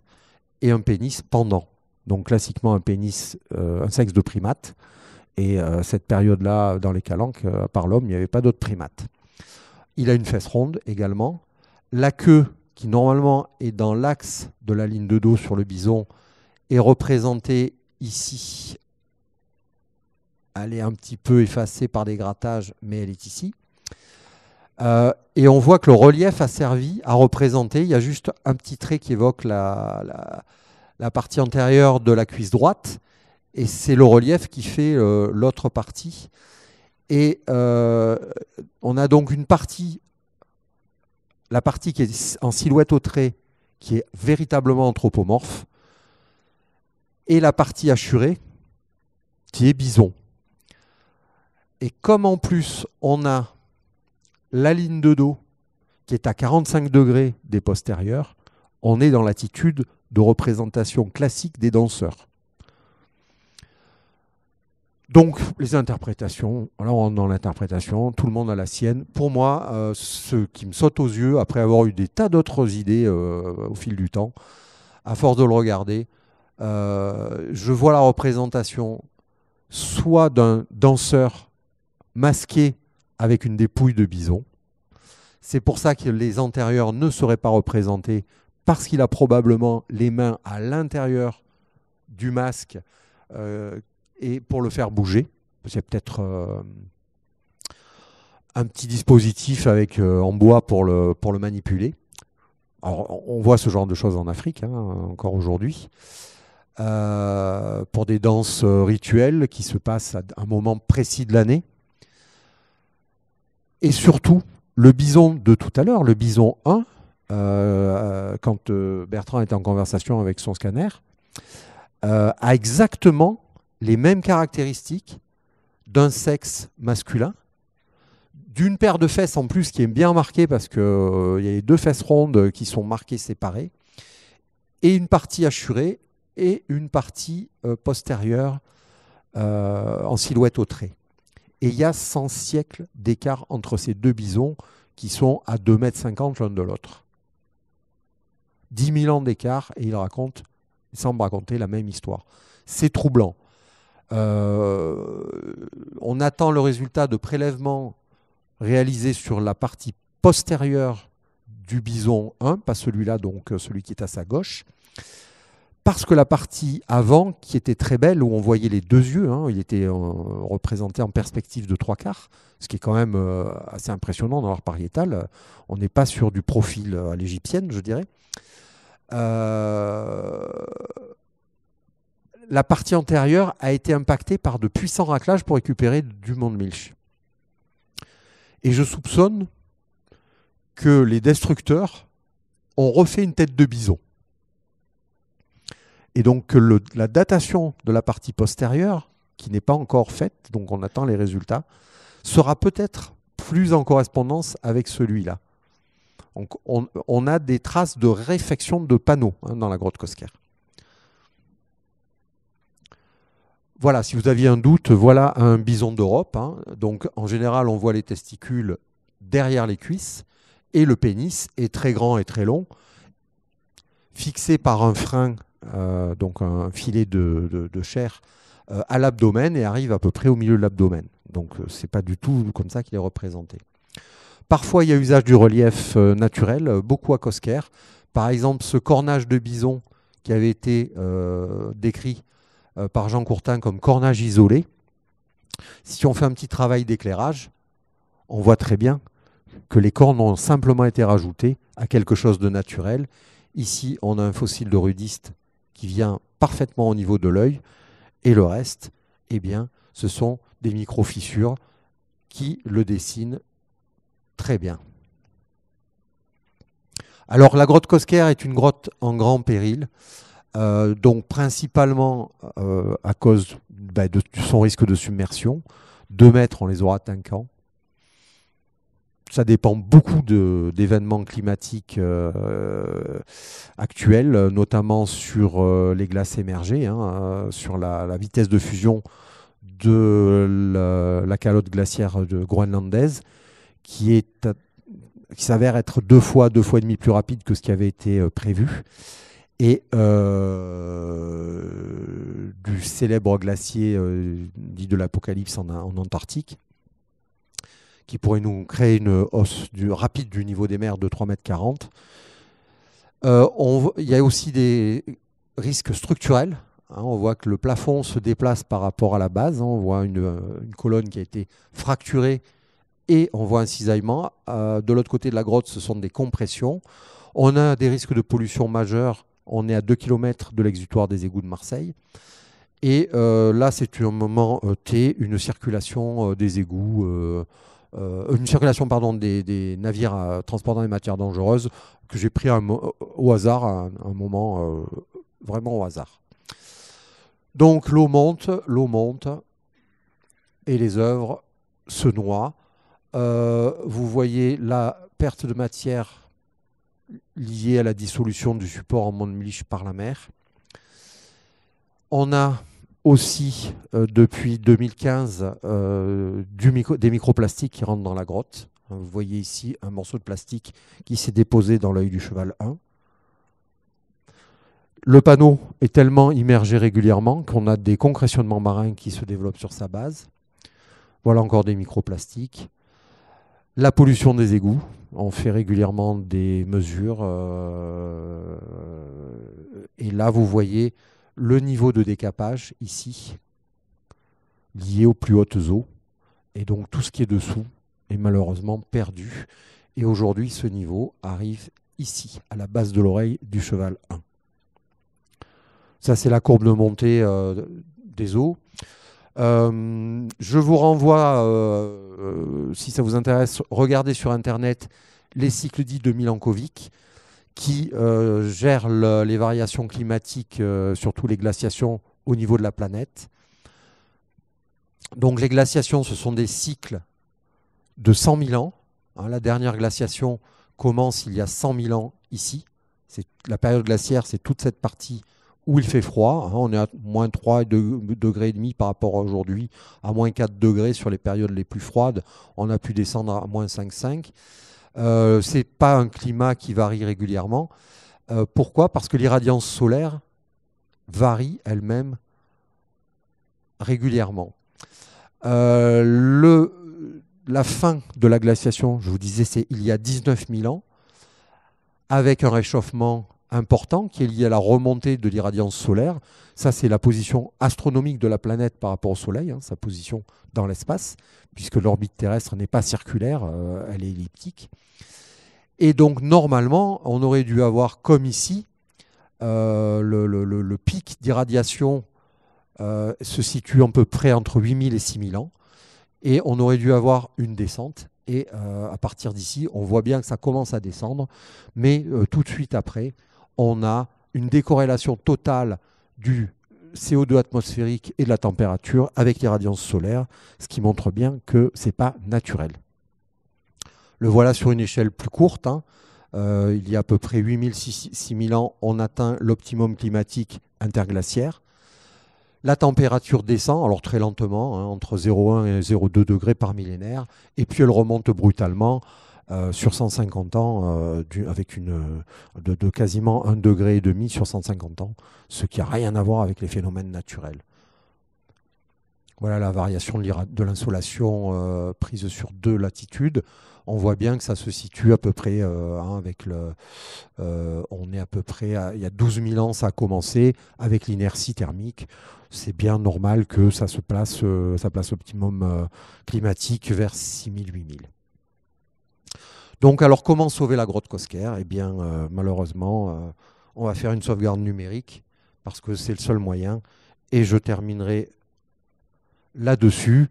et un pénis pendant. Donc classiquement un pénis, euh, un sexe de primate. Et euh, cette période-là, dans les calanques, à euh, part l'homme, il n'y avait pas d'autres primates. Il a une fesse ronde également. La queue, qui normalement est dans l'axe de la ligne de dos sur le bison, est représentée ici. Elle est un petit peu effacée par des grattages, mais elle est ici. Euh, et on voit que le relief a servi à représenter, il y a juste un petit trait qui évoque la, partie antérieure de la cuisse droite, et c'est le relief qui fait euh, l'autre partie. Et euh, on a donc une partie, la partie qui est en silhouette au trait, qui est véritablement anthropomorphe, et la partie assurée, qui est bison. Et comme en plus on a la ligne de dos, qui est à 45 degrés des postérieurs, on est dans l'attitude de représentation classique des danseurs. Donc, les interprétations, là on rentre dans l'interprétation, tout le monde a la sienne. Pour moi, euh, ce qui me saute aux yeux, après avoir eu des tas d'autres idées euh, au fil du temps, à force de le regarder, euh, je vois la représentation soit d'un danseur masqué avec une dépouille de bison. C'est pour ça que les antérieurs ne seraient pas représentés, parce qu'il a probablement les mains à l'intérieur du masque euh, et pour le faire bouger. C'est peut-être euh, un petit dispositif avec, euh, en bois pour le, pour le manipuler. Alors, on voit ce genre de choses en Afrique, hein, encore aujourd'hui, pour des danses rituelles qui se passent à un moment précis de l'année et surtout, le bison de tout à l'heure, le bison 1, euh, euh, quand euh, Bertrand était en conversation avec son scanner, a exactement les mêmes caractéristiques d'un sexe masculin, d'une paire de fesses en plus qui est bien marquée parce qu'il y a les deux fesses rondes qui sont marquées séparées, et une partie assurée et une partie postérieure en silhouette au trait. Et il y a 100 siècles d'écart entre ces deux bisons qui sont à 2,50 mètres l'un de l'autre. 10 000 ans d'écart et ils raconte, il semble raconter la même histoire. C'est troublant. Euh, on attend le résultat de prélèvements réalisés sur la partie postérieure du bison 1, pas celui-là, donc euh, celui qui est à sa gauche parce que la partie avant, qui était très belle, où on voyait les deux yeux, hein, il était euh, représenté en perspective de trois quarts, ce qui est quand même euh, assez impressionnant dans l'art pariétal. Euh, on n'est pas sur du profil à l'égyptienne, je dirais. la partie antérieure a été impactée par de puissants raclages pour récupérer du monde Milch. Et je soupçonne que les destructeurs ont refait une tête de bison. Et donc la datation de la partie postérieure, qui n'est pas encore faite, donc on attend les résultats, sera peut-être plus en correspondance avec celui-là. Donc on, a des traces de réfection de panneaux hein, dans la grotte Cosquer. Voilà, si vous aviez un doute, voilà un bison d'Europe. Hein. Donc en général, on voit les testicules derrière les cuisses et le pénis est très grand et très long, fixé par un frein euh, donc un filet de, chair euh, à l'abdomen et arrive à peu près au milieu de l'abdomen. Donc euh, c'est pas du tout comme ça qu'il est représenté. Parfois il y a usage du relief naturel, beaucoup à Cosquer. Par exemple ce cornage de bison qui avait été décrit par Jean Courtin comme cornage isolé. Si on fait un petit travail d'éclairage, on voit très bien que les cornes ont simplement été rajoutées à quelque chose de naturel. Ici, on a un fossile de rudiste qui vient parfaitement au niveau de l'œil. Et le reste, eh bien, ce sont des micro-fissures qui le dessinent très bien. Alors la grotte Cosquer est une grotte en grand péril, euh, donc principalement euh, à cause ben, de son risque de submersion. Deux mètres, on les aura atteints ça dépend beaucoup d'événements climatiques euh, actuels, notamment sur euh, les glaces émergées, hein, euh, sur la, vitesse de fusion de la, calotte glaciaire de groenlandaise, qui est qui s'avère être deux fois, deux fois et demi plus rapide que ce qui avait été prévu. Et du célèbre glacier dit de l'Apocalypse en, Antarctique, qui pourrait nous créer une hausse rapide du niveau des mers de 3,40 m. Euh, il y a aussi des risques structurels. Hein. on voit que le plafond se déplace par rapport à la base. Hein. on voit une, colonne qui a été fracturée et on voit un cisaillement. Euh, de l'autre côté de la grotte, ce sont des compressions. On a des risques de pollution majeure. On est à 2 km de l'exutoire des égouts de Marseille. Et euh, là, c'est un moment T, une circulation des égouts euh, une circulation pardon, des, navires euh, transportant des matières dangereuses que j'ai pris euh, au hasard, à un moment vraiment au hasard. Donc l'eau monte, l'eau monte, et les œuvres se noient. vous voyez la perte de matière liée à la dissolution du support en monde miliche par la mer. On a aussi euh, depuis 2015 euh, des microplastiques qui rentrent dans la grotte. Hein, vous voyez ici un morceau de plastique qui s'est déposé dans l'œil du cheval 1. Le panneau est tellement immergé régulièrement qu'on a des concrétionnements marins qui se développent sur sa base. Voilà encore des microplastiques. La pollution des égouts. On fait régulièrement des mesures. Euh, et là, vous voyez le niveau de décapage ici, lié aux plus hautes eaux, et donc tout ce qui est dessous est malheureusement perdu. Et aujourd'hui, ce niveau arrive ici, à la base de l'oreille du cheval 1. Ça, c'est la courbe de montée euh, des eaux. Euh, je vous renvoie, euh, si ça vous intéresse, regardez sur Internet les cycles dits de Milankovic qui euh, gère les variations climatiques, euh, surtout les glaciations au niveau de la planète. Donc les glaciations, ce sont des cycles de 100 000 ans. Hein. la dernière glaciation commence il y a 100 000 ans ici. la période glaciaire, c'est toute cette partie où il fait froid. Hein. on est à moins 3 degrés et demi par rapport à aujourd'hui, à moins 4 degrés sur les périodes les plus froides. On a pu descendre à moins 5,5. 5. Euh, Ce n'est pas un climat qui varie régulièrement. Euh, pourquoi Parce que l'irradiance solaire varie elle-même régulièrement. Euh, la fin de la glaciation, je vous disais, c'est il y a 19 000 ans, avec un réchauffement important qui est lié à la remontée de l'irradiance solaire. Ça, c'est la position astronomique de la planète par rapport au Soleil, hein, sa position dans l'espace, puisque l'orbite terrestre n'est pas circulaire, elle est elliptique. Et donc normalement, on aurait dû avoir, comme ici, euh, le, pic d'irradiation euh, se situe à peu près entre 8000 et 6000 ans. Et on aurait dû avoir une descente. Et euh, à partir d'ici, on voit bien que ça commence à descendre. Mais tout de suite après, on a une décorrélation totale du CO2 atmosphérique et de la température avec l'irradiance solaire, ce qui montre bien que ce n'est pas naturel. Le voilà sur une échelle plus courte. Hein. Euh, il y a à peu près 8000, 6000 ans, on atteint l'optimum climatique interglaciaire. La température descend, alors très lentement, hein, entre 0,1 et 0,2 degrés par millénaire, et puis elle remonte brutalement euh, sur 150 ans, euh, avec une, de, quasiment 1,5 degré et demi sur 150 ans, ce qui n'a rien à voir avec les phénomènes naturels. Voilà la variation de l'insolation euh, prise sur deux latitudes. On voit bien que ça se situe à peu près euh, hein, avec le. Euh, on est à peu près. il y a 12 000 ans, ça a commencé avec l'inertie thermique. C'est bien normal que ça se place, ça place optimum climatique vers 6 000, 8 000. Donc, alors, comment sauver la grotte Cosquer Eh bien, malheureusement, on va faire une sauvegarde numérique parce que c'est le seul moyen. Et je terminerai là-dessus.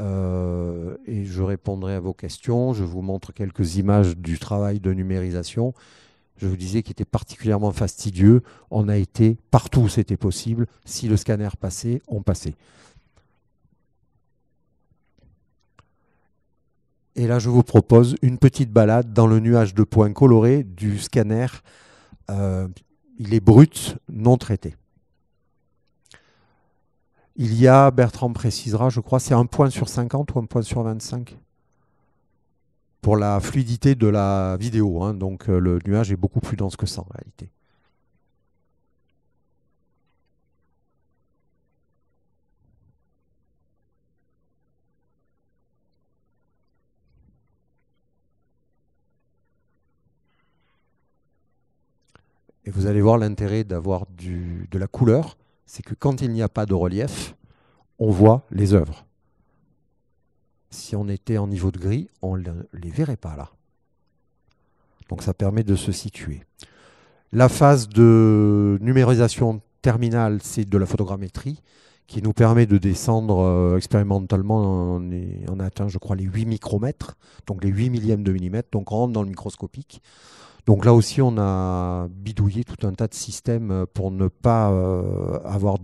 Euh, et je répondrai à vos questions. Je vous montre quelques images du travail de numérisation. Je vous disais qu'il était particulièrement fastidieux. On a été partout où c'était possible. Si le scanner passait, on passait. Et là, je vous propose une petite balade dans le nuage de points colorés du scanner. Euh, il est brut, non traité. Il y a, Bertrand précisera, je crois, c'est un point sur 50 ou un point sur 25 pour la fluidité de la vidéo. Hein. donc euh, le nuage est beaucoup plus dense que ça en réalité. Et vous allez voir l'intérêt d'avoir de la couleur c'est que quand il n'y a pas de relief, on voit les œuvres. Si on était en niveau de gris, on ne les verrait pas là. Donc ça permet de se situer. La phase de numérisation terminale, c'est de la photogrammétrie qui nous permet de descendre euh, expérimentalement, on, atteint je crois les 8 micromètres, donc les 8 millièmes de millimètre, donc on rentre dans le microscopique. Donc là aussi, on a bidouillé tout un tas de systèmes euh, pour ne pas euh, avoir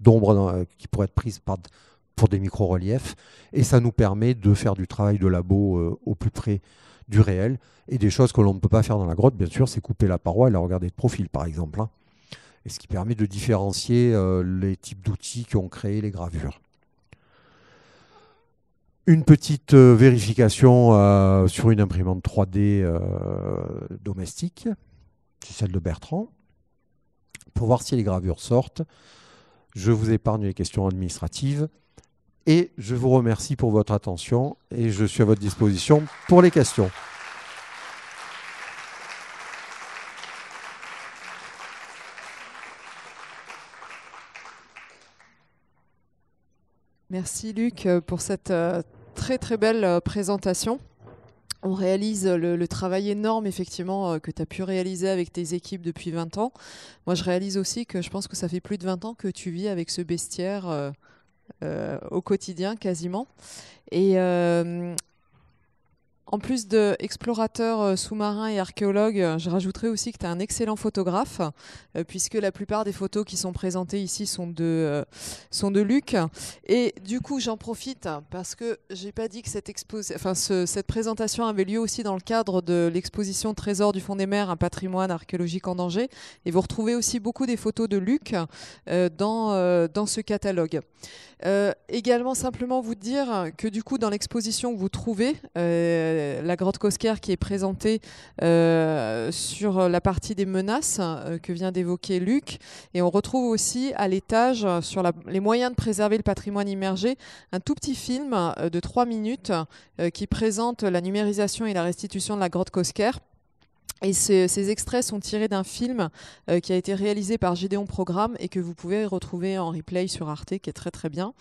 d'ombre euh, qui pourrait être prise pour des micro-reliefs. Et ça nous permet de faire du travail de labo au plus près du réel. Et des choses que l'on ne peut pas faire dans la grotte, bien sûr, c'est couper la paroi et la regarder de profil, par exemple. Hein. Et ce qui permet de différencier les types d'outils qui ont créé les gravures. Une petite euh, vérification euh, sur une imprimante 3D euh, domestique, c'est celle de Bertrand, pour voir si les gravures sortent. Je vous épargne les questions administratives. Et je vous remercie pour votre attention et je suis à votre disposition pour les questions. Merci Luc pour cette très très belle euh, présentation. On réalise euh, le, travail énorme effectivement euh, que tu as pu réaliser avec tes équipes depuis 20 ans. Moi je réalise aussi que je pense que ça fait plus de 20 ans que tu vis avec ce bestiaire au quotidien quasiment. Et, en plus d'explorateur euh, sous-marin et archéologue, euh, je rajouterai aussi que tu es un excellent photographe, euh, puisque la plupart des photos qui sont présentées ici sont de, sont de Luc. Et du coup, j'en profite parce que j'ai pas dit que cette, enfin, cette présentation avait lieu aussi dans le cadre de l'exposition Trésor du fond des mers, un patrimoine archéologique en danger. Et vous retrouvez aussi beaucoup des photos de Luc dans, dans ce catalogue. également, simplement vous dire que du coup, dans l'exposition que vous trouvez, la, grotte Kosker qui est présentée euh, sur la partie des menaces euh, que vient d'évoquer Luc. Et on retrouve aussi à l'étage, sur les moyens de préserver le patrimoine immergé, un tout petit film euh, de trois minutes qui présente la numérisation et la restitution de la grotte Cosquer. Et ces, extraits sont tirés d'un film euh, qui a été réalisé par Gédéon Programme et que vous pouvez retrouver en replay sur Arte, qui est très très bien.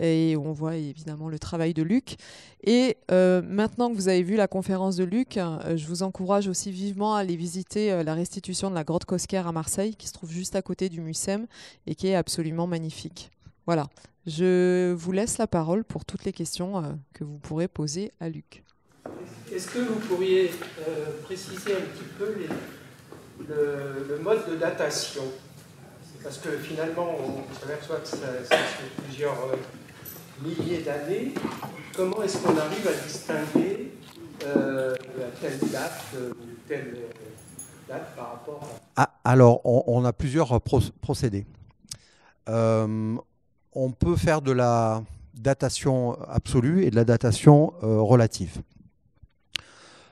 Et on voit évidemment le travail de Luc. Et euh, maintenant que vous avez vu la conférence de Luc, euh, je vous encourage aussi vivement à aller visiter la restitution de la grotte Cosquer à Marseille, qui se trouve juste à côté du MUSEM et qui est absolument magnifique. Voilà, je vous laisse la parole pour toutes les questions que vous pourrez poser à Luc. Est-ce que vous pourriez euh, préciser un petit peu le, mode de datation Parce que finalement, on s'aperçoit que ça, fait plusieurs euh, milliers d'années. Comment est-ce qu'on arrive à distinguer euh, telle date ou telle date par rapport à... Ah, alors, on, a plusieurs procédés. on peut faire de la datation absolue et de la datation relative.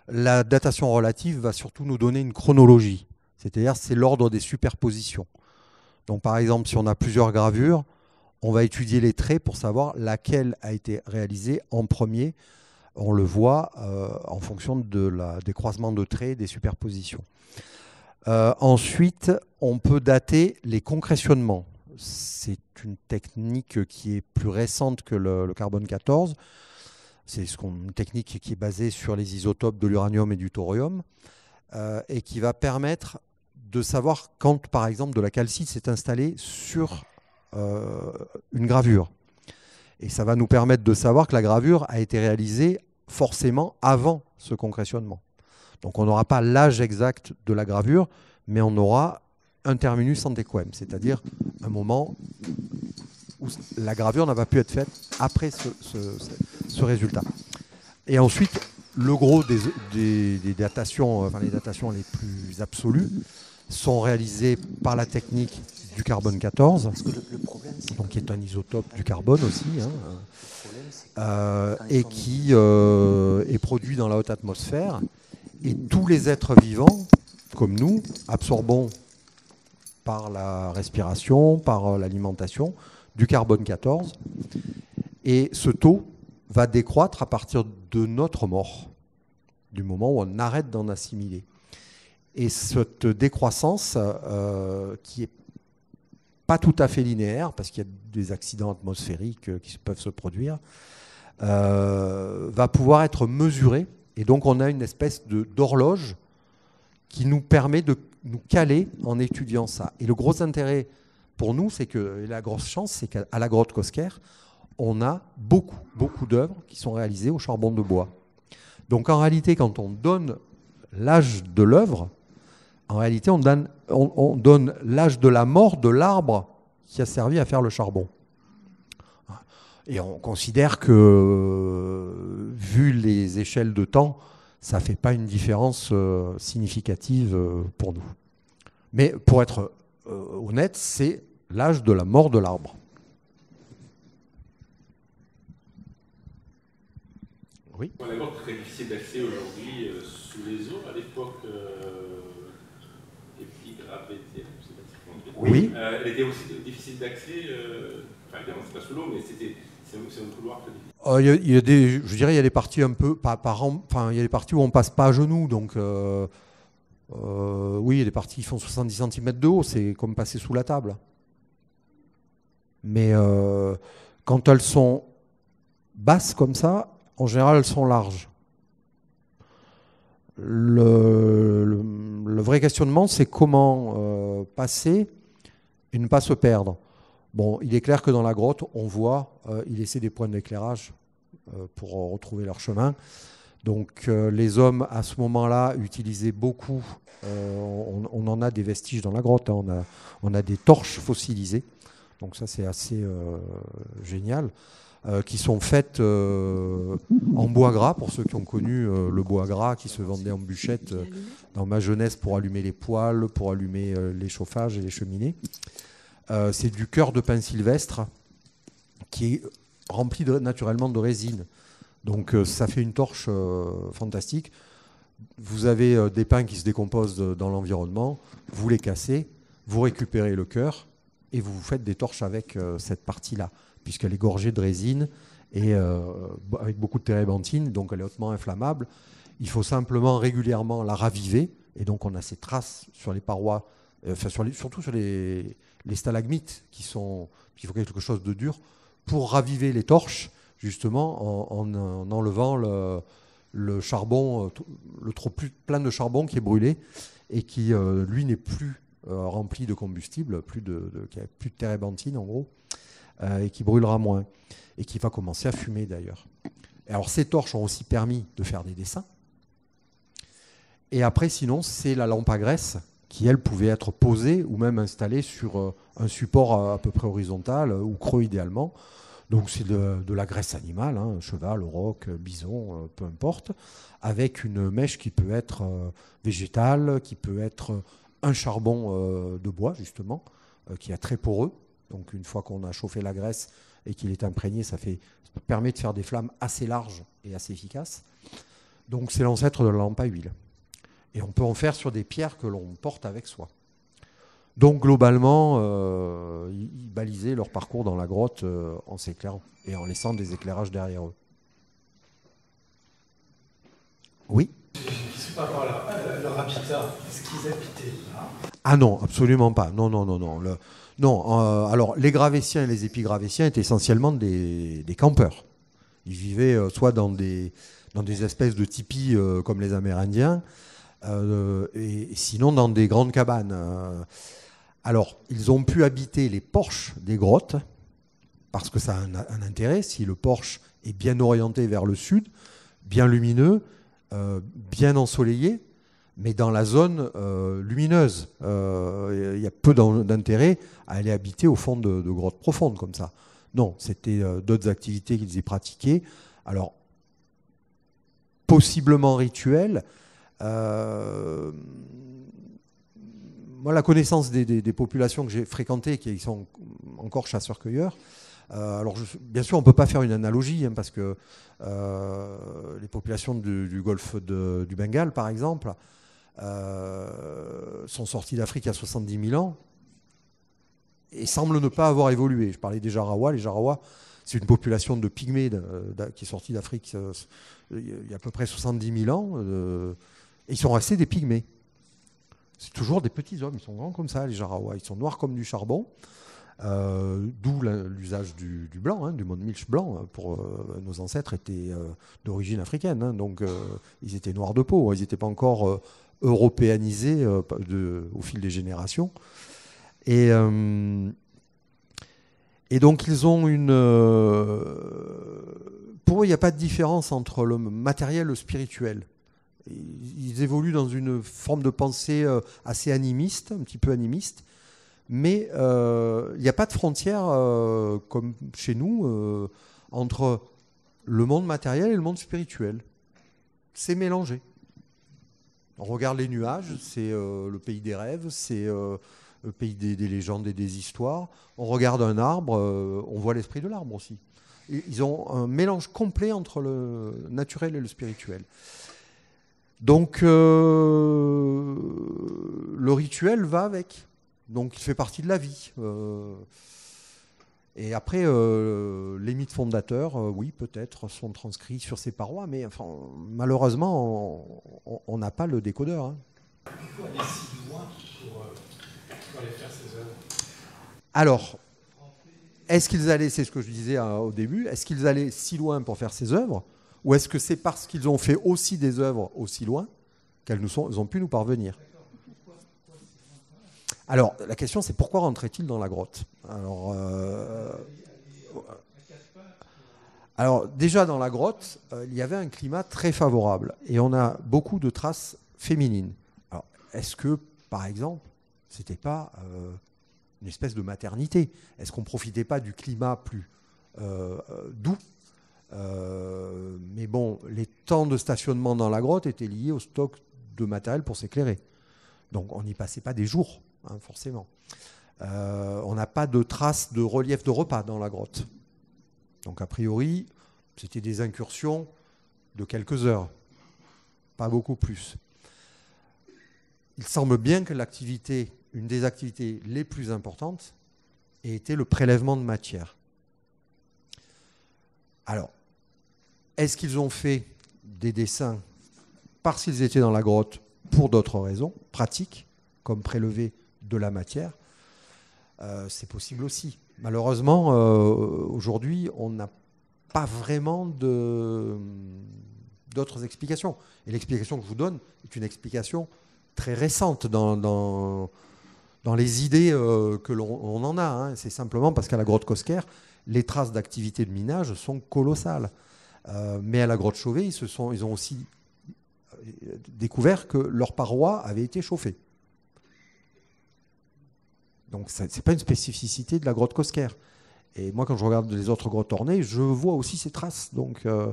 La datation relative va surtout nous donner une chronologie, c'est-à-dire c'est l'ordre des superpositions. Donc par exemple, si on a plusieurs gravures, on va étudier les traits pour savoir laquelle a été réalisée en premier. On le voit euh, en fonction de des croisements de traits, des superpositions. Euh, ensuite, on peut dater les concrétionnements. C'est une technique qui est plus récente que le carbone 14. C'est ce une technique qui est basée sur les isotopes de l'uranium et du thorium euh, et qui va permettre de savoir quand, par exemple, de la calcite s'est installée sur euh, une gravure. Et ça va nous permettre de savoir que la gravure a été réalisée forcément avant ce concrétionnement. Donc on n'aura pas l'âge exact de la gravure, mais on aura un terminus antequem, c'est-à-dire un moment où la gravure n'a pas pu être faite après ce, résultat. Et ensuite, le gros des, datations, enfin les datations les plus absolues, sont réalisées par la technique du carbone 14, qui est un isotope du carbone aussi, hein. euh, et qui euh, est produit dans la haute atmosphère. Et tous les êtres vivants, comme nous, absorbons par la respiration, par euh, l'alimentation, du carbone 14. Et ce taux va décroître à partir de notre mort, du moment où on arrête d'en assimiler. Et cette décroissance, euh, qui est pas tout à fait linéaire, parce qu'il y a des accidents atmosphériques euh, qui peuvent se produire, euh, va pouvoir être mesurée. Et donc on a une espèce d'horloge qui nous permet de nous caler en étudiant ça. Et le gros intérêt pour nous, c'est que la grosse chance, c'est qu'à la grotte Cosquer, on a beaucoup, beaucoup d'œuvres qui sont réalisées au charbon de bois. Donc en réalité, quand on donne l'âge de l'œuvre, en réalité, on donne, on, on donne l'âge de la mort de l'arbre qui a servi à faire le charbon. Et on considère que, euh, vu les échelles de temps, ça ne fait pas une différence euh, significative euh, pour nous. Mais pour être honnête, euh, c'est l'âge de la mort de l'arbre. Oui. On a arbre très difficile d'accès aujourd'hui euh, sous les eaux. À l'époque, euh, épigravétère, je cest pas Oui. Euh, était aussi difficile d'accès. Euh, enfin, évidemment, c'est pas sous l'eau, mais c'était. C'est un couloir très difficile. Il y, a, des, je dirais, il y a des parties un peu, pas, par, enfin, il y a des parties où on passe pas à genoux, donc euh, oui, les parties qui font 70 cm de haut, c'est comme passer sous la table. Mais euh, quand elles sont basses comme ça, en général, elles sont larges. Le, vrai questionnement, c'est comment euh, passer et ne pas se perdre. Bon, il est clair que dans la grotte, on voit, ils essaient des points d'éclairage pour retrouver leur chemin. Donc euh, les hommes, à ce moment-là, utilisaient beaucoup, euh, on, en a des vestiges dans la grotte, hein, on, a, des torches fossilisées, donc ça c'est assez euh, génial, qui sont faites en bois gras, pour ceux qui ont connu le bois gras qui se vendait en bûchette dans ma jeunesse pour allumer les poêles, pour allumer les chauffages et les cheminées. c'est du cœur de pin sylvestre qui est rempli naturellement de résine. Donc euh, ça fait une torche euh, fantastique. Vous avez euh, des pins qui se décomposent dans l'environnement, vous les cassez, vous récupérez le cœur et vous vous faites des torches avec cette partie-là, puisqu'elle est gorgée de résine et avec beaucoup de térébenthine, donc elle est hautement inflammable. Il faut simplement régulièrement la raviver, et donc on a ces traces sur les parois, surtout sur les, les, stalagmites qui sont, il faut quelque chose de dur pour raviver les torches justement en, enlevant le, charbon, euh, le trop plein de charbon qui est brûlé et qui, euh, lui, n'est plus euh, rempli de combustible, plus de, qui plus de térébenthine en gros, et qui brûlera moins, et qui va commencer à fumer d'ailleurs. Alors ces torches ont aussi permis de faire des dessins. Et après, sinon, c'est la lampe à graisse qui, elle, pouvait être posée ou même installée sur un support à peu près horizontal ou creux idéalement, donc c'est de, la graisse animale, hein, cheval, roc, bison, euh, peu importe, avec une mèche qui peut être euh, végétale, qui peut être euh, un charbon de bois justement, qui est très poreux. Donc une fois qu'on a chauffé la graisse et qu'il est imprégné, ça, ça permet de faire des flammes assez larges et assez efficaces. Donc c'est l'ancêtre de la lampe à huile. Et on peut en faire sur des pierres que l'on porte avec soi. Donc globalement, euh, ils balisaient leur parcours dans la grotte euh, en s'éclairant et en laissant des éclairages derrière eux. Oui leur, est-ce qu'ils habitaient là Ah non, absolument pas. Non, non, non, non. non euh, alors, les gravétiens et les épigravétiens étaient essentiellement des, des campeurs. Ils vivaient soit dans des, dans des espèces de tipis comme les Amérindiens, et, sinon dans des grandes cabanes. Hein. Alors, ils ont pu habiter les porches des grottes, parce que ça a un, intérêt. Si le porche est bien orienté vers le sud, bien lumineux, euh, bien ensoleillé, mais dans la zone euh, lumineuse, euh, il y a peu d'intérêt à aller habiter au fond de, grottes profondes comme ça. Non, c'était d'autres activités qu'ils y pratiquaient. Alors, possiblement rituel moi, la connaissance des, populations que j'ai fréquentées, qui sont encore chasseurs-cueilleurs, euh, alors, bien sûr, on ne peut pas faire une analogie, hein, parce que euh, les populations du, golfe du Bengale, par exemple, euh, sont sorties d'Afrique il y a 70 000 ans et semblent ne pas avoir évolué. Je parlais des Jarawa. Les Jarawa, c'est une population de pygmées qui est sortie d'Afrique il y a à peu près 70 000 ans. et ils sont restés des pygmées. C'est toujours des petits hommes, ils sont grands comme ça, les Jarawa. Ils sont noirs comme du charbon. Euh, d'où l'usage du, blanc, hein, du monde milch blanc. Hein, pour euh, nos ancêtres étaient euh, d'origine africaine, hein. donc ils étaient noirs de peau. ils n'étaient pas encore européanisés au fil des générations. Et, et donc ils ont une. pour eux, il n'y a pas de différence entre le matériel et le spirituel ils évoluent dans une forme de pensée euh, assez animiste, un petit peu animiste. Mais euh, il n'y a pas de frontière, euh, comme chez nous, entre le monde matériel et le monde spirituel. C'est mélangé. On regarde les nuages, c'est le pays des rêves, c'est le pays des, légendes et des histoires. On regarde un arbre, on voit l'esprit de l'arbre aussi. Ils ont un mélange complet entre le naturel et le spirituel. Donc euh, le rituel va avec. Donc il fait partie de la vie. Euh, et après, euh, les mythes fondateurs, oui, peut-être, sont transcrits sur ces parois, mais enfin, malheureusement, on n'a pas le décodeur. Hein. Alors, est-ce qu'ils allaient, c'est ce que je disais au début, est-ce qu'ils allaient si loin pour faire ces œuvres ou est-ce que c'est parce qu'ils ont fait aussi des œuvres aussi loin qu'elles nous ont pu nous parvenir Alors, la question, c'est pourquoi rentraient-ils dans la grotte euh, Alors. déjà dans la grotte, euh, il y avait un climat très favorable et on a beaucoup de traces féminines. Alors est-ce que, par exemple, ce n'était pas euh, une espèce de maternité Est-ce qu'on profitait pas du climat plus doux euh, mais bon, les temps de stationnement dans la grotte étaient liés au stock de matériel pour s'éclairer. Donc on n'y passait pas des jours, hein, forcément. Euh, on n'a pas de traces de relief de repas dans la grotte. Donc a priori, c'était des incursions de quelques heures, pas beaucoup plus. Il semble bien que l'activité, une des activités les plus importantes, ait été le prélèvement de matière. Alors, est-ce qu'ils ont fait des dessins parce qu'ils étaient dans la grotte pour d'autres raisons pratiques, comme prélever de la matière euh, C'est possible aussi. Malheureusement, euh, aujourd'hui, on n'a pas vraiment d'autres explications. Et l'explication que je vous donne est une explication très récente dans, les idées euh, que l'on en a. Hein. C'est simplement parce qu'à la grotte Cosquer, les traces d'activité de minage sont colossales. Euh, mais à la grotte Chauvet, ils, sont, ils ont aussi euh, découvert que leur paroi avait été chauffée. Donc ce n'est pas une spécificité de la grotte Cosquer. Et moi, quand je regarde les autres grottes ornées, je vois aussi ces traces. Donc euh,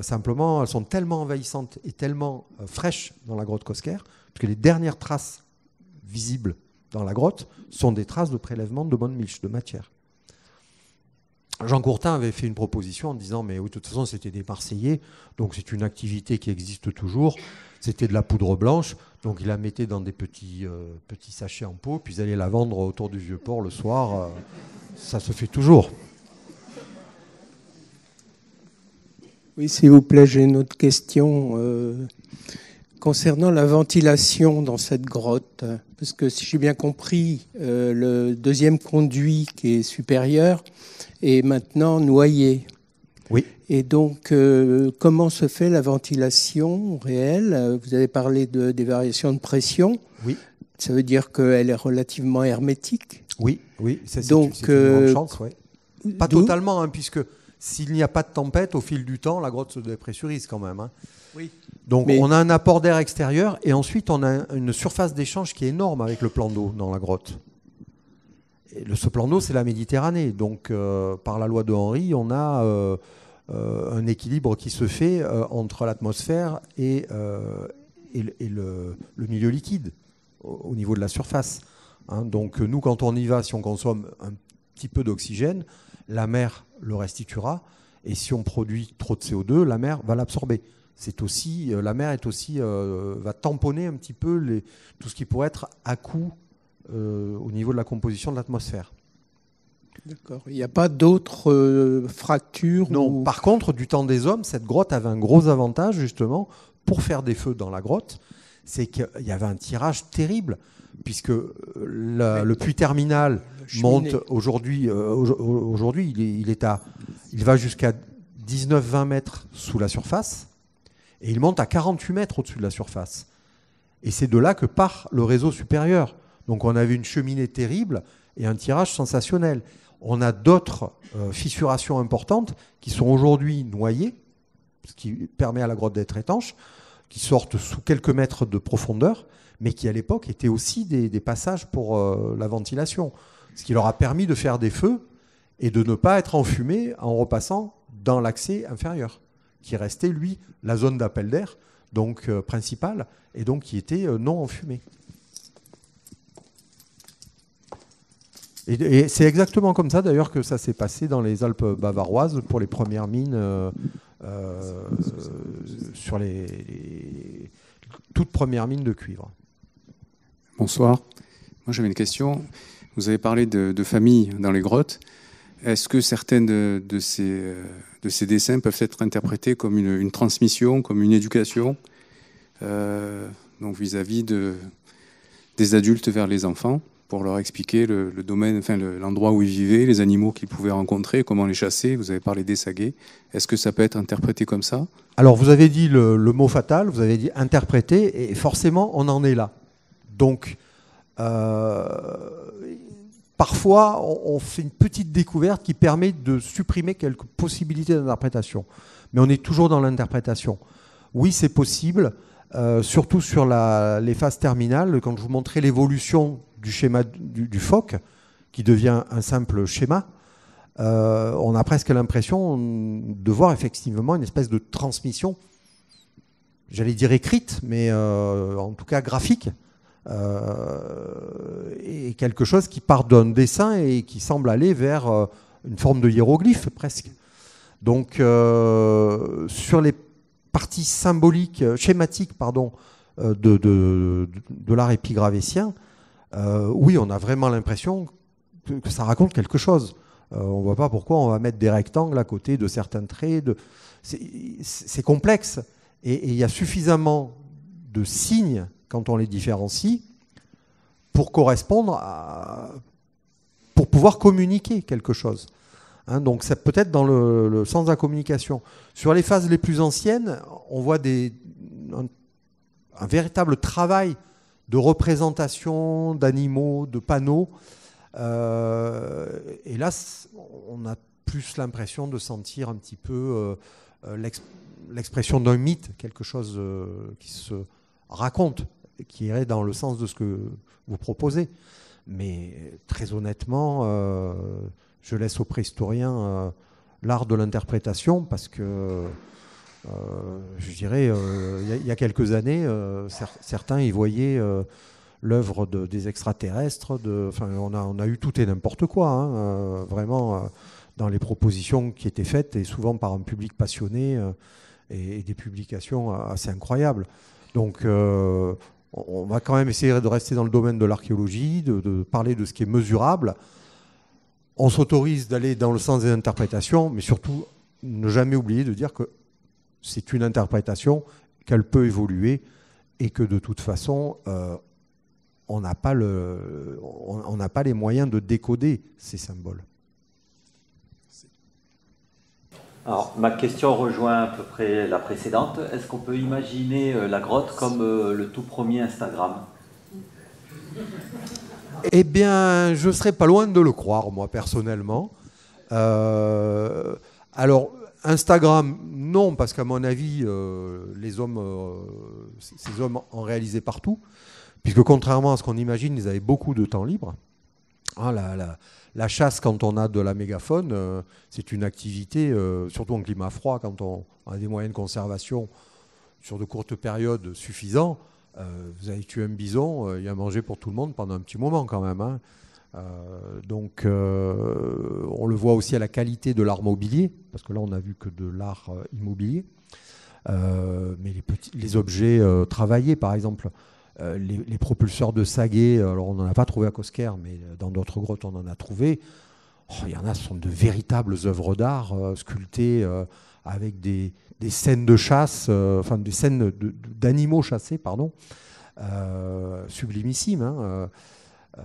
simplement, elles sont tellement envahissantes et tellement fraîches dans la grotte Cosquer que les dernières traces visibles dans la grotte sont des traces de prélèvement de bonne milche, de matière. Jean Courtin avait fait une proposition en disant Mais oui, de toute façon, c'était des Marseillais, donc c'est une activité qui existe toujours. C'était de la poudre blanche, donc il la mettait dans des petits, euh, petits sachets en pot, puis il allait la vendre autour du Vieux-Port le soir. Euh, ça se fait toujours. Oui, s'il vous plaît, j'ai une autre question. Euh, concernant la ventilation dans cette grotte, parce que si j'ai bien compris, euh, le deuxième conduit qui est supérieur est maintenant noyé. Oui. Et donc, euh, comment se fait la ventilation réelle Vous avez parlé de, des variations de pression. Oui. Ça veut dire qu'elle est relativement hermétique. Oui, oui. Ça, donc, une, euh, chance, Pas totalement, hein, puisque s'il n'y a pas de tempête, au fil du temps, la grotte se dépressurise quand même. Hein. Donc on a un apport d'air extérieur et ensuite on a une surface d'échange qui est énorme avec le plan d'eau dans la grotte. le, ce plan d'eau, c'est la Méditerranée. Donc euh, par la loi de Henri, on a euh, euh, un équilibre qui se fait entre l'atmosphère et, le, milieu liquide au, niveau de la surface. Hein. donc nous, quand on y va, si on consomme un petit peu d'oxygène, la mer le restituera. Et si on produit trop de CO2, la mer va l'absorber. C'est aussi euh, la mer est aussi euh, va tamponner un petit peu les, tout ce qui pourrait être à coup euh, au niveau de la composition de l'atmosphère. D'accord. Il n'y a pas d'autres fractures Non. Par contre, du temps des hommes, cette grotte avait un gros avantage justement pour faire des feux dans la grotte, c'est qu'il y avait un tirage terrible puisque euh, le puits terminal monte aujourd'hui, euh, aujourd'hui il, va jusqu'à 19-20 mètres sous la surface, et il monte à 48 mètres au-dessus de la surface. Et c'est de là que part le réseau supérieur. Donc on avait une cheminée terrible et un tirage sensationnel. On a d'autres euh, fissurations importantes qui sont aujourd'hui noyées, ce qui permet à la grotte d'être étanche qui sortent sous quelques mètres de profondeur, mais qui à l'époque étaient aussi des, passages pour euh, la ventilation, ce qui leur a permis de faire des feux et de ne pas être enfumés en repassant dans l'accès inférieur, qui restait, lui, la zone d'appel d'air, donc euh, principale, et donc qui était euh, non enfumée. et c'est exactement comme ça d'ailleurs que ça s'est passé dans les Alpes bavaroises pour les premières mines euh, sur les, toutes premières mines de cuivre. Bonsoir. Moi j'avais une question. Vous avez parlé de, familles dans les grottes. Est-ce que certaines de, euh, ces, dessins peuvent être interprétés comme une, transmission, comme une éducation, euh, donc vis-à-vis des adultes vers les enfants pour leur expliquer le, domaine, enfin l'endroit où ils vivaient, les animaux qu'ils pouvaient rencontrer, comment les chasser. Vous avez parlé des saguets. Est-ce que ça peut être interprété comme ça Alors vous avez dit le, mot fatal, vous avez dit interpréter, et forcément on en est là. Donc euh, parfois on, fait une petite découverte qui permet de supprimer quelques possibilités d'interprétation, mais on est toujours dans l'interprétation. Oui, c'est possible. Euh, surtout sur les phases terminales, quand je vous montrais l'évolution du schéma du, phoque, qui devient un simple schéma, euh, on a presque l'impression de voir effectivement une espèce de transmission, j'allais dire écrite, mais euh, en tout cas graphique, euh, et quelque chose qui part d'un dessin et qui semble aller vers une forme de hiéroglyphe presque. Donc sur les parties symboliques, schématiques pardon, de, de, l'art épigravétien, euh, oui, on a vraiment l'impression que, ça raconte quelque chose. Euh, on ne voit pas pourquoi on va mettre des rectangles à côté de certains traits. C'est complexe. Et il y a suffisamment de signes, quand on les différencie, pour correspondre pour pouvoir communiquer quelque chose. Hein, donc c'est peut-être dans le, sens de la communication. Sur les phases les plus anciennes, on voit un, véritable travail de représentations d'animaux, de panneaux. hélas, euh, et là, on a plus l'impression de sentir un petit peu euh, euh, l'expression d'un mythe, quelque chose qui se raconte, qui irait dans le sens de ce que vous proposez. Mais très honnêtement, je laisse aux préhistoriens l'art de l'interprétation parce que euh, je dirais, euh, il y, a quelques années, euh, certains y voyaient l'œuvre de, des extraterrestres. De, on, a, on a eu tout et n'importe quoi, hein, vraiment, dans les propositions qui étaient faites, et souvent par un public passionné, et, des publications assez incroyables. Donc, on va quand même essayer de rester dans le domaine de l'archéologie, de, parler de ce qui est mesurable. On s'autorise d'aller dans le sens des interprétations, mais surtout ne jamais oublier de dire que c'est une interprétation qu'elle peut évoluer et que de toute façon, euh, on n'a pas, les moyens de décoder ces symboles. Alors, ma question rejoint à peu près la précédente. Est-ce qu'on peut imaginer euh, la grotte comme euh, le tout premier Instagram Eh bien, je ne serais pas loin de le croire, moi, personnellement. alors, Instagram, non, parce qu'à mon avis, euh, les hommes, euh, ces hommes en réalisaient partout, puisque contrairement à ce qu'on imagine, ils avaient beaucoup de temps libre. Ah, la, chasse, quand on a de la mégaphone, euh, c'est une activité, surtout en climat froid, quand on a des moyens de conservation sur de courtes périodes suffisants. vous avez tué un bison, il y a manger pour tout le monde pendant un petit moment quand même. Hein. Euh, donc, euh, on le voit aussi à la qualité de l'art mobilier, parce que là, on n'a vu que de l'art euh, immobilier. mais les, objets travaillés, par exemple, les, propulseurs de Saguet, alors on n'en a pas trouvé à Cosquer, mais dans d'autres grottes, on en a trouvé. Oh, il y en a, ce sont de véritables œuvres d'art sculptées avec des, scènes de chasse, enfin des scènes d'animaux chassés, pardon, sublimissimes. Hein, euh,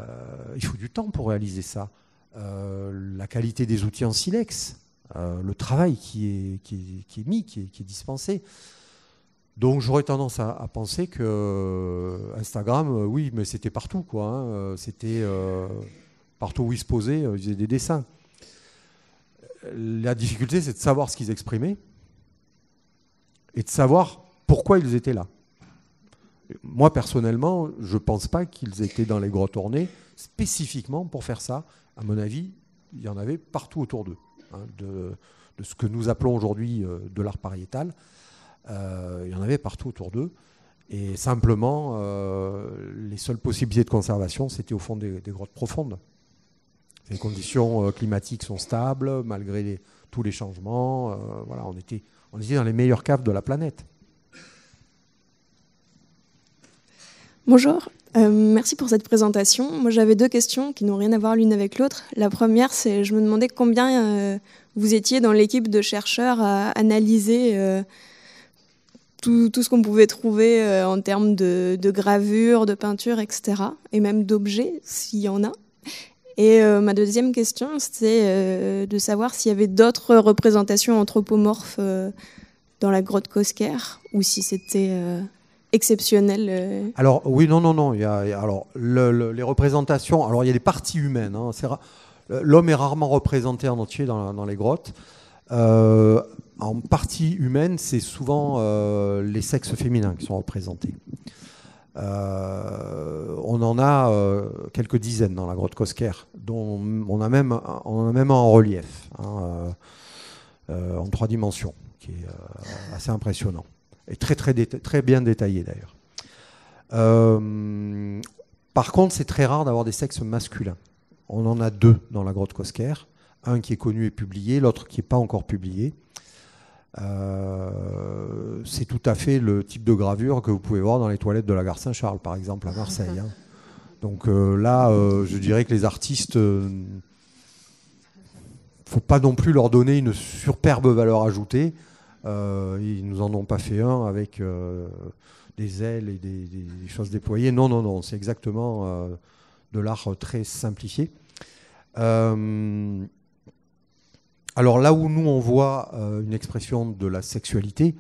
il faut du temps pour réaliser ça. Euh, la qualité des outils en silex, euh, le travail qui est, qui mis, qui est, dispensé. Donc j'aurais tendance à, penser que Instagram, oui, mais c'était partout, quoi. Hein. c'était partout où ils se posaient, ils faisaient des dessins. La difficulté, c'est de savoir ce qu'ils exprimaient et de savoir pourquoi ils étaient là moi personnellement, je ne pense pas qu'ils étaient dans les grottes ornées spécifiquement pour faire ça. À mon avis, il y en avait partout autour d'eux, hein, de, ce que nous appelons aujourd'hui euh, de l'art pariétal. Euh, il y en avait partout autour d'eux. Et simplement, euh, les seules possibilités de conservation, c'était au fond des, grottes profondes. Les conditions climatiques sont stables, malgré tous les changements. voilà, on était, on était dans les meilleures caves de la planète. Bonjour, euh, merci pour cette présentation. Moi j'avais deux questions qui n'ont rien à voir l'une avec l'autre. La première, c'est je me demandais combien euh, vous étiez dans l'équipe de chercheurs à analyser euh, tout, ce qu'on pouvait trouver en termes de, gravures, de peintures, etc. Et même d'objets, s'il y en a. Et ma deuxième question, c'est de savoir s'il y avait d'autres représentations anthropomorphes dans la grotte Cosquer, ou si c'était exceptionnel euh, Alors oui, non, non, non. Il y a, alors les représentations. Alors il y a des parties humaines. Hein, l'homme est rarement représenté en entier dans, les grottes. Euh, en partie humaine, c'est souvent euh, les sexes féminins qui sont représentés. on en a quelques dizaines dans la grotte Cosquer, dont on a même, on a même en relief, hein, en trois dimensions, qui est assez impressionnant et très, très, bien détaillé d'ailleurs. Euh, par contre, c'est très rare d'avoir des sexes masculins. On en a deux dans la grotte Cosquer, un qui est connu et publié, l'autre qui n'est pas encore publié. Euh, c'est tout à fait le type de gravure que vous pouvez voir dans les toilettes de la gare Saint-Charles, par exemple, à Marseille. Hein. Donc euh, là, je dirais que les artistes, ne faut pas non plus leur donner une superbe valeur ajoutée. Euh, ils nous en ont pas fait un avec euh, des ailes et des, choses déployées. Non, non, non, c'est exactement euh, de l'art très simplifié. alors là où nous on voit une expression de la sexualité,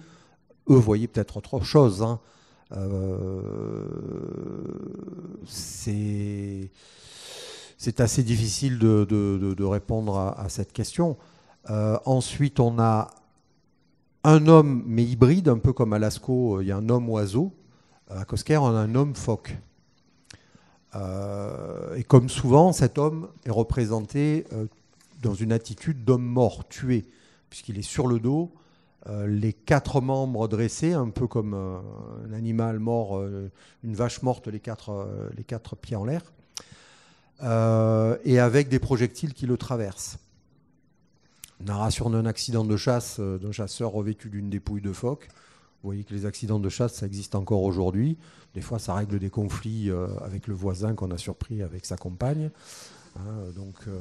eux voyaient peut-être autre chose. Hein. c'est assez difficile de, de, répondre à, cette question. ensuite, on a un homme, mais hybride, un peu comme à Lascaux, euh, il y a un homme oiseau. À Cosquer, on a un homme phoque. Euh, et comme souvent, cet homme est représenté euh, dans une attitude d'homme mort, tué, puisqu'il est sur le dos, les quatre membres dressés, un peu comme un animal mort, une vache morte, les quatre pieds en l'air, et avec des projectiles qui le traversent narration d'un accident de chasse euh, d'un chasseur revêtu d'une dépouille de phoque. Vous voyez que les accidents de chasse, ça existe encore aujourd'hui. Des fois, ça règle des conflits euh, avec le voisin qu'on a surpris avec sa compagne. Hein, donc, euh,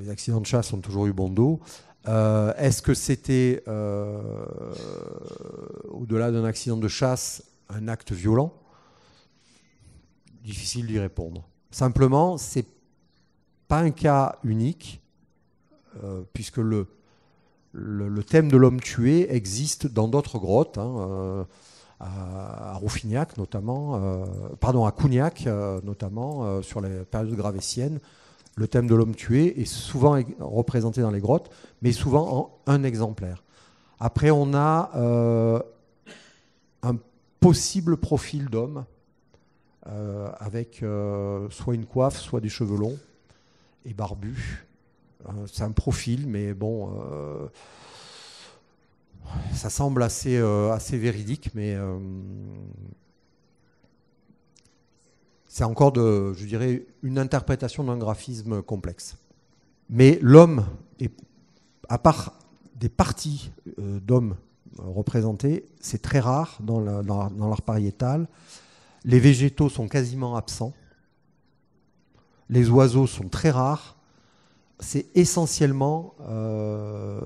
les accidents de chasse ont toujours eu bon dos. Est-ce que c'était, au-delà d'un accident de chasse, un acte violent Difficile d'y répondre. Simplement, c'est pas un cas unique. Euh, puisque le, le, thème de l'homme tué existe dans d'autres grottes, hein, euh, à, notamment, euh, pardon, à Cougnac notamment, sur les périodes gravessiennes. Le thème de l'homme tué est souvent représenté dans les grottes, mais souvent en un exemplaire. Après, on a un possible profil d'homme, avec soit une coiffe, soit des cheveux longs et barbus. Hein, c'est un profil, mais bon, euh, ça semble assez, euh, assez véridique, mais euh, c'est encore, de, je dirais, une interprétation d'un graphisme complexe. Mais l'homme, à part des parties d'hommes représentées, c'est très rare dans, dans l'art pariétal. Les végétaux sont quasiment absents. Les oiseaux sont très rares c'est essentiellement euh,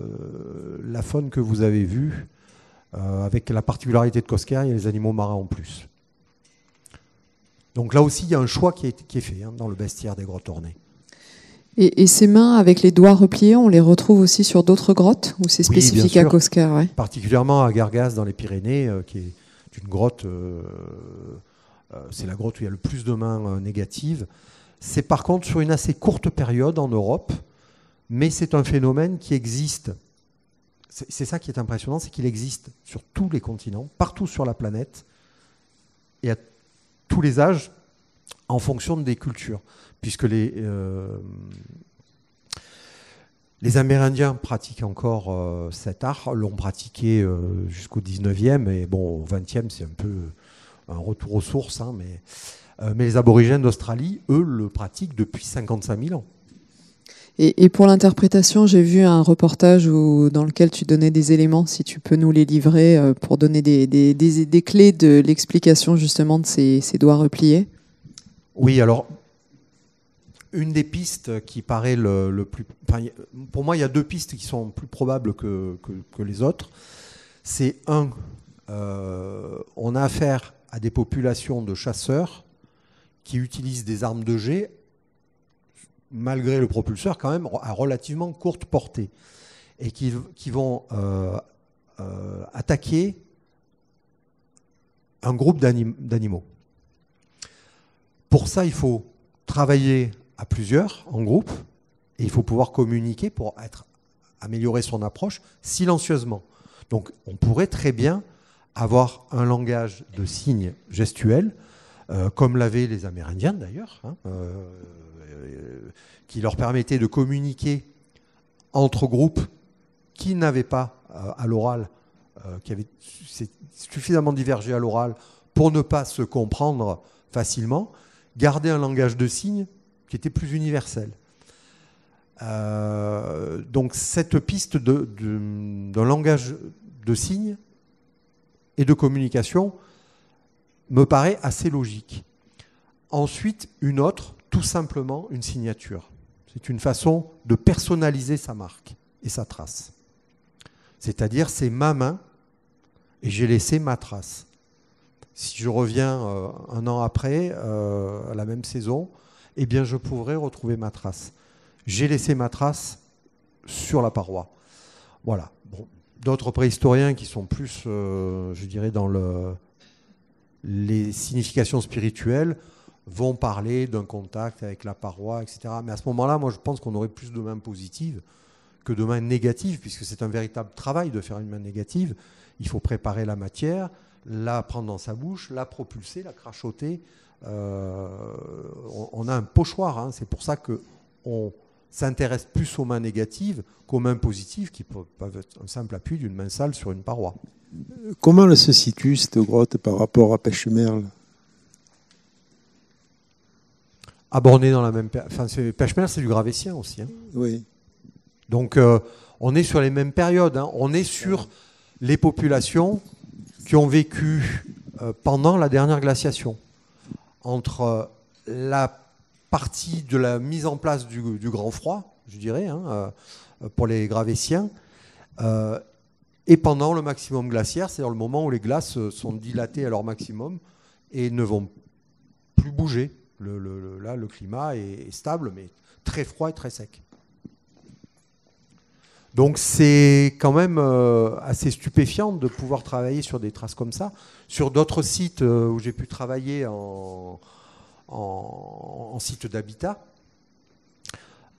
la faune que vous avez vue, euh, avec la particularité de Cosquer, il y a les animaux marins en plus. Donc là aussi, il y a un choix qui est, fait hein, dans le bestiaire des grottes ornées. Et, ces mains avec les doigts repliés, on les retrouve aussi sur d'autres grottes ou c'est spécifique à Cosquer Particulièrement à Gargas dans les Pyrénées, euh, qui est une grotte, c'est la grotte où il y a le plus de mains négatives. C'est par contre sur une assez courte période en Europe, mais c'est un phénomène qui existe. C'est ça qui est impressionnant, c'est qu'il existe sur tous les continents, partout sur la planète, et à tous les âges, en fonction des cultures, puisque les, euh, les Amérindiens pratiquent encore euh, cet art, l'ont pratiqué euh, jusqu'au 19e, et bon, au 20e, c'est un peu un retour aux sources, hein, mais euh, mais les aborigènes d'Australie, eux, le pratiquent depuis 55 000 ans. Et, pour l'interprétation, j'ai vu un reportage dans lequel tu donnais des éléments, si tu peux nous les livrer, euh, pour donner des, clés de l'explication justement de ces, doigts repliés. Oui, alors une des pistes qui paraît le, plus. pour moi, il y a deux pistes qui sont plus probables que, les autres. C'est un, euh, on a affaire à des populations de chasseurs qui utilisent des armes de jet, malgré le propulseur, quand même à relativement courte portée, et qui, vont euh, euh, attaquer un groupe d'animaux. Pour ça, il faut travailler à plusieurs, en groupe, et il faut pouvoir communiquer pour améliorer son approche silencieusement. Donc on pourrait très bien avoir un langage de signes gestuels euh, comme l'avaient les Amérindiens d'ailleurs, hein, euh, euh, qui leur permettait de communiquer entre groupes qui n'avaient pas à l'oral, qui avaient suffisamment divergé à l'oral pour ne pas se comprendre facilement, garder un langage de signes qui était plus universel. donc cette piste d'un langage de signes et de communication me paraît assez logique. Ensuite, une autre, tout simplement une signature. C'est une façon de personnaliser sa marque et sa trace. C'est-à-dire, c'est ma main et j'ai laissé ma trace. Si je reviens euh, un an après, euh, à la même saison, eh bien, je pourrais retrouver ma trace. J'ai laissé ma trace sur la paroi. Voilà. D'autres préhistoriens qui sont plus, euh, je dirais, dans le, les significations spirituelles vont parler d'un contact avec la paroi, etc. Mais à ce moment-là, moi, je pense qu'on aurait plus de mains positives que de mains négatives, puisque c'est un véritable travail de faire une main négative. Il faut préparer la matière, la prendre dans sa bouche, la propulser, la crachoter. Euh, on, a un pochoir. Hein. C'est pour ça qu'on s'intéresse plus aux mains négatives qu'aux mains positives, qui peuvent être un simple appui d'une main sale sur une paroi comment se situe, cette grotte, par rapport à Pêche-Merle dans la même. Enfin, Pêche-Merle, c'est du gravétien aussi. Hein. Oui. Donc, euh, on est sur les mêmes périodes. Hein. On est sur les populations qui ont vécu euh, pendant la dernière glaciation. Entre euh, la partie de la mise en place du, grand froid, je dirais, hein, pour les gravétiens, et pendant le maximum glaciaire, cest à le moment où les glaces euh, sont dilatées à leur maximum et ne vont plus bouger. là, le climat est, stable, mais très froid et très sec. Donc c'est quand même euh, assez stupéfiant de pouvoir travailler sur des traces comme ça. Sur d'autres sites euh, où j'ai pu travailler en, en, en site d'habitat,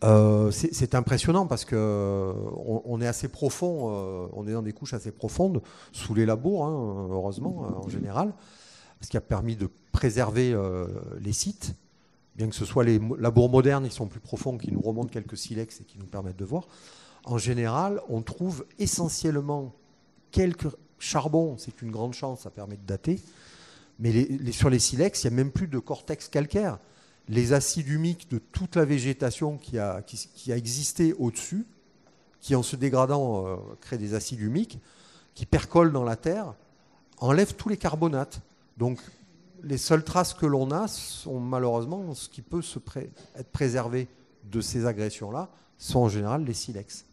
euh, c'est impressionnant parce qu'on euh, est assez profond, euh, on est dans des couches assez profondes, sous les labours, hein, heureusement, en général, ce qui a permis de préserver les sites, bien que ce soit les labours modernes, ils sont plus profonds, qui nous remontent quelques silex et qui nous permettent de voir. En général, on trouve essentiellement quelques charbons, c'est une grande chance, ça permet de dater, mais sur les silex, il n'y a même plus de cortex calcaire les acides humiques de toute la végétation qui a, existé au-dessus, qui en se dégradant crée euh, créent des acides humiques, qui percolent dans la terre, enlèvent tous les carbonates. Donc les seules traces que l'on a sont malheureusement ce qui peut se être préservé de ces agressions-là, sont en général les silex.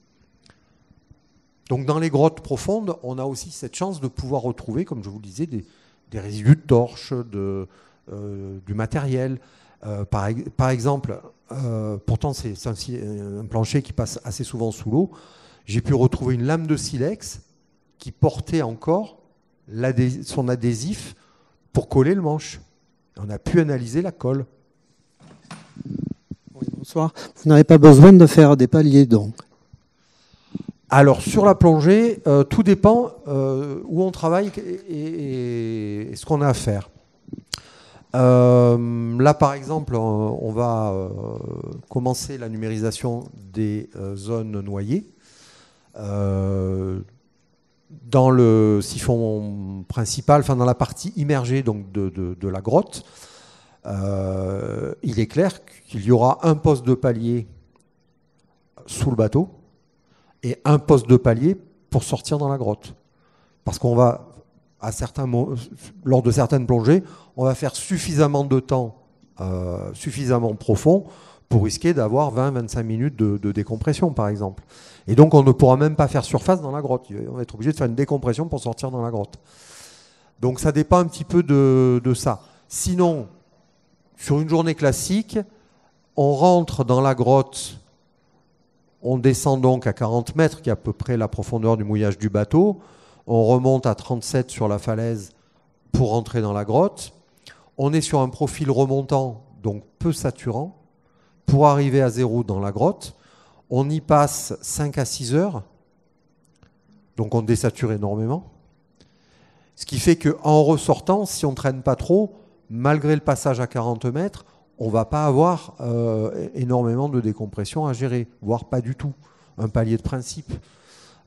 Donc dans les grottes profondes, on a aussi cette chance de pouvoir retrouver, comme je vous le disais, des, résidus de torches, euh, du matériel. Euh, par, exemple, euh, pourtant c'est un, plancher qui passe assez souvent sous l'eau, j'ai pu retrouver une lame de silex qui portait encore son adhésif pour coller le manche. On a pu analyser la colle. bonsoir. Vous n'avez pas besoin de faire des paliers donc alors sur la plongée, euh, tout dépend où on travaille et ce qu'on a à faire. Euh, là, par exemple, euh, on va euh, commencer la numérisation des zones noyées. dans le siphon principal, enfin dans la partie immergée donc de, la grotte, il est clair qu'il y aura un poste de palier sous le bateau et un poste de palier pour sortir dans la grotte. Parce qu'on va lors de certaines plongées, on va faire suffisamment de temps, euh, suffisamment profond, pour risquer d'avoir 20-25 minutes de, décompression, par exemple. Et donc, on ne pourra même pas faire surface dans la grotte. On va être obligé de faire une décompression pour sortir dans la grotte. Donc, ça dépend un petit peu de, de ça. Sinon, sur une journée classique, on rentre dans la grotte, on descend donc à 40 mètres, qui est à peu près la profondeur du mouillage du bateau on remonte à 37 sur la falaise pour entrer dans la grotte. On est sur un profil remontant, donc peu saturant, pour arriver à zéro dans la grotte. On y passe 5 à 6 heures, donc on désature énormément. Ce qui fait qu'en ressortant, si on ne traîne pas trop, malgré le passage à 40 mètres, on ne va pas avoir euh, énormément de décompression à gérer, voire pas du tout, un palier de principe.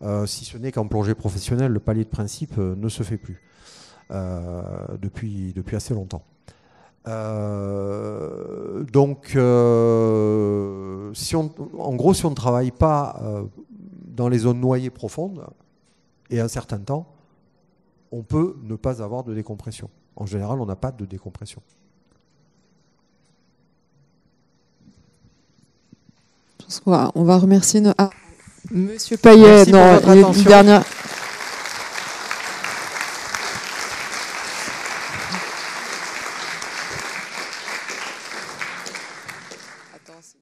Euh, si ce n'est qu'en plongée professionnelle, le palier de principe euh, ne se fait plus euh, depuis, assez longtemps. donc, en gros, si on ne travaille pas dans les zones noyées profondes, et un certain temps, on peut ne pas avoir de décompression. En général, on n'a pas de décompression. On va, remercier Monsieur Payet, non, une dernière.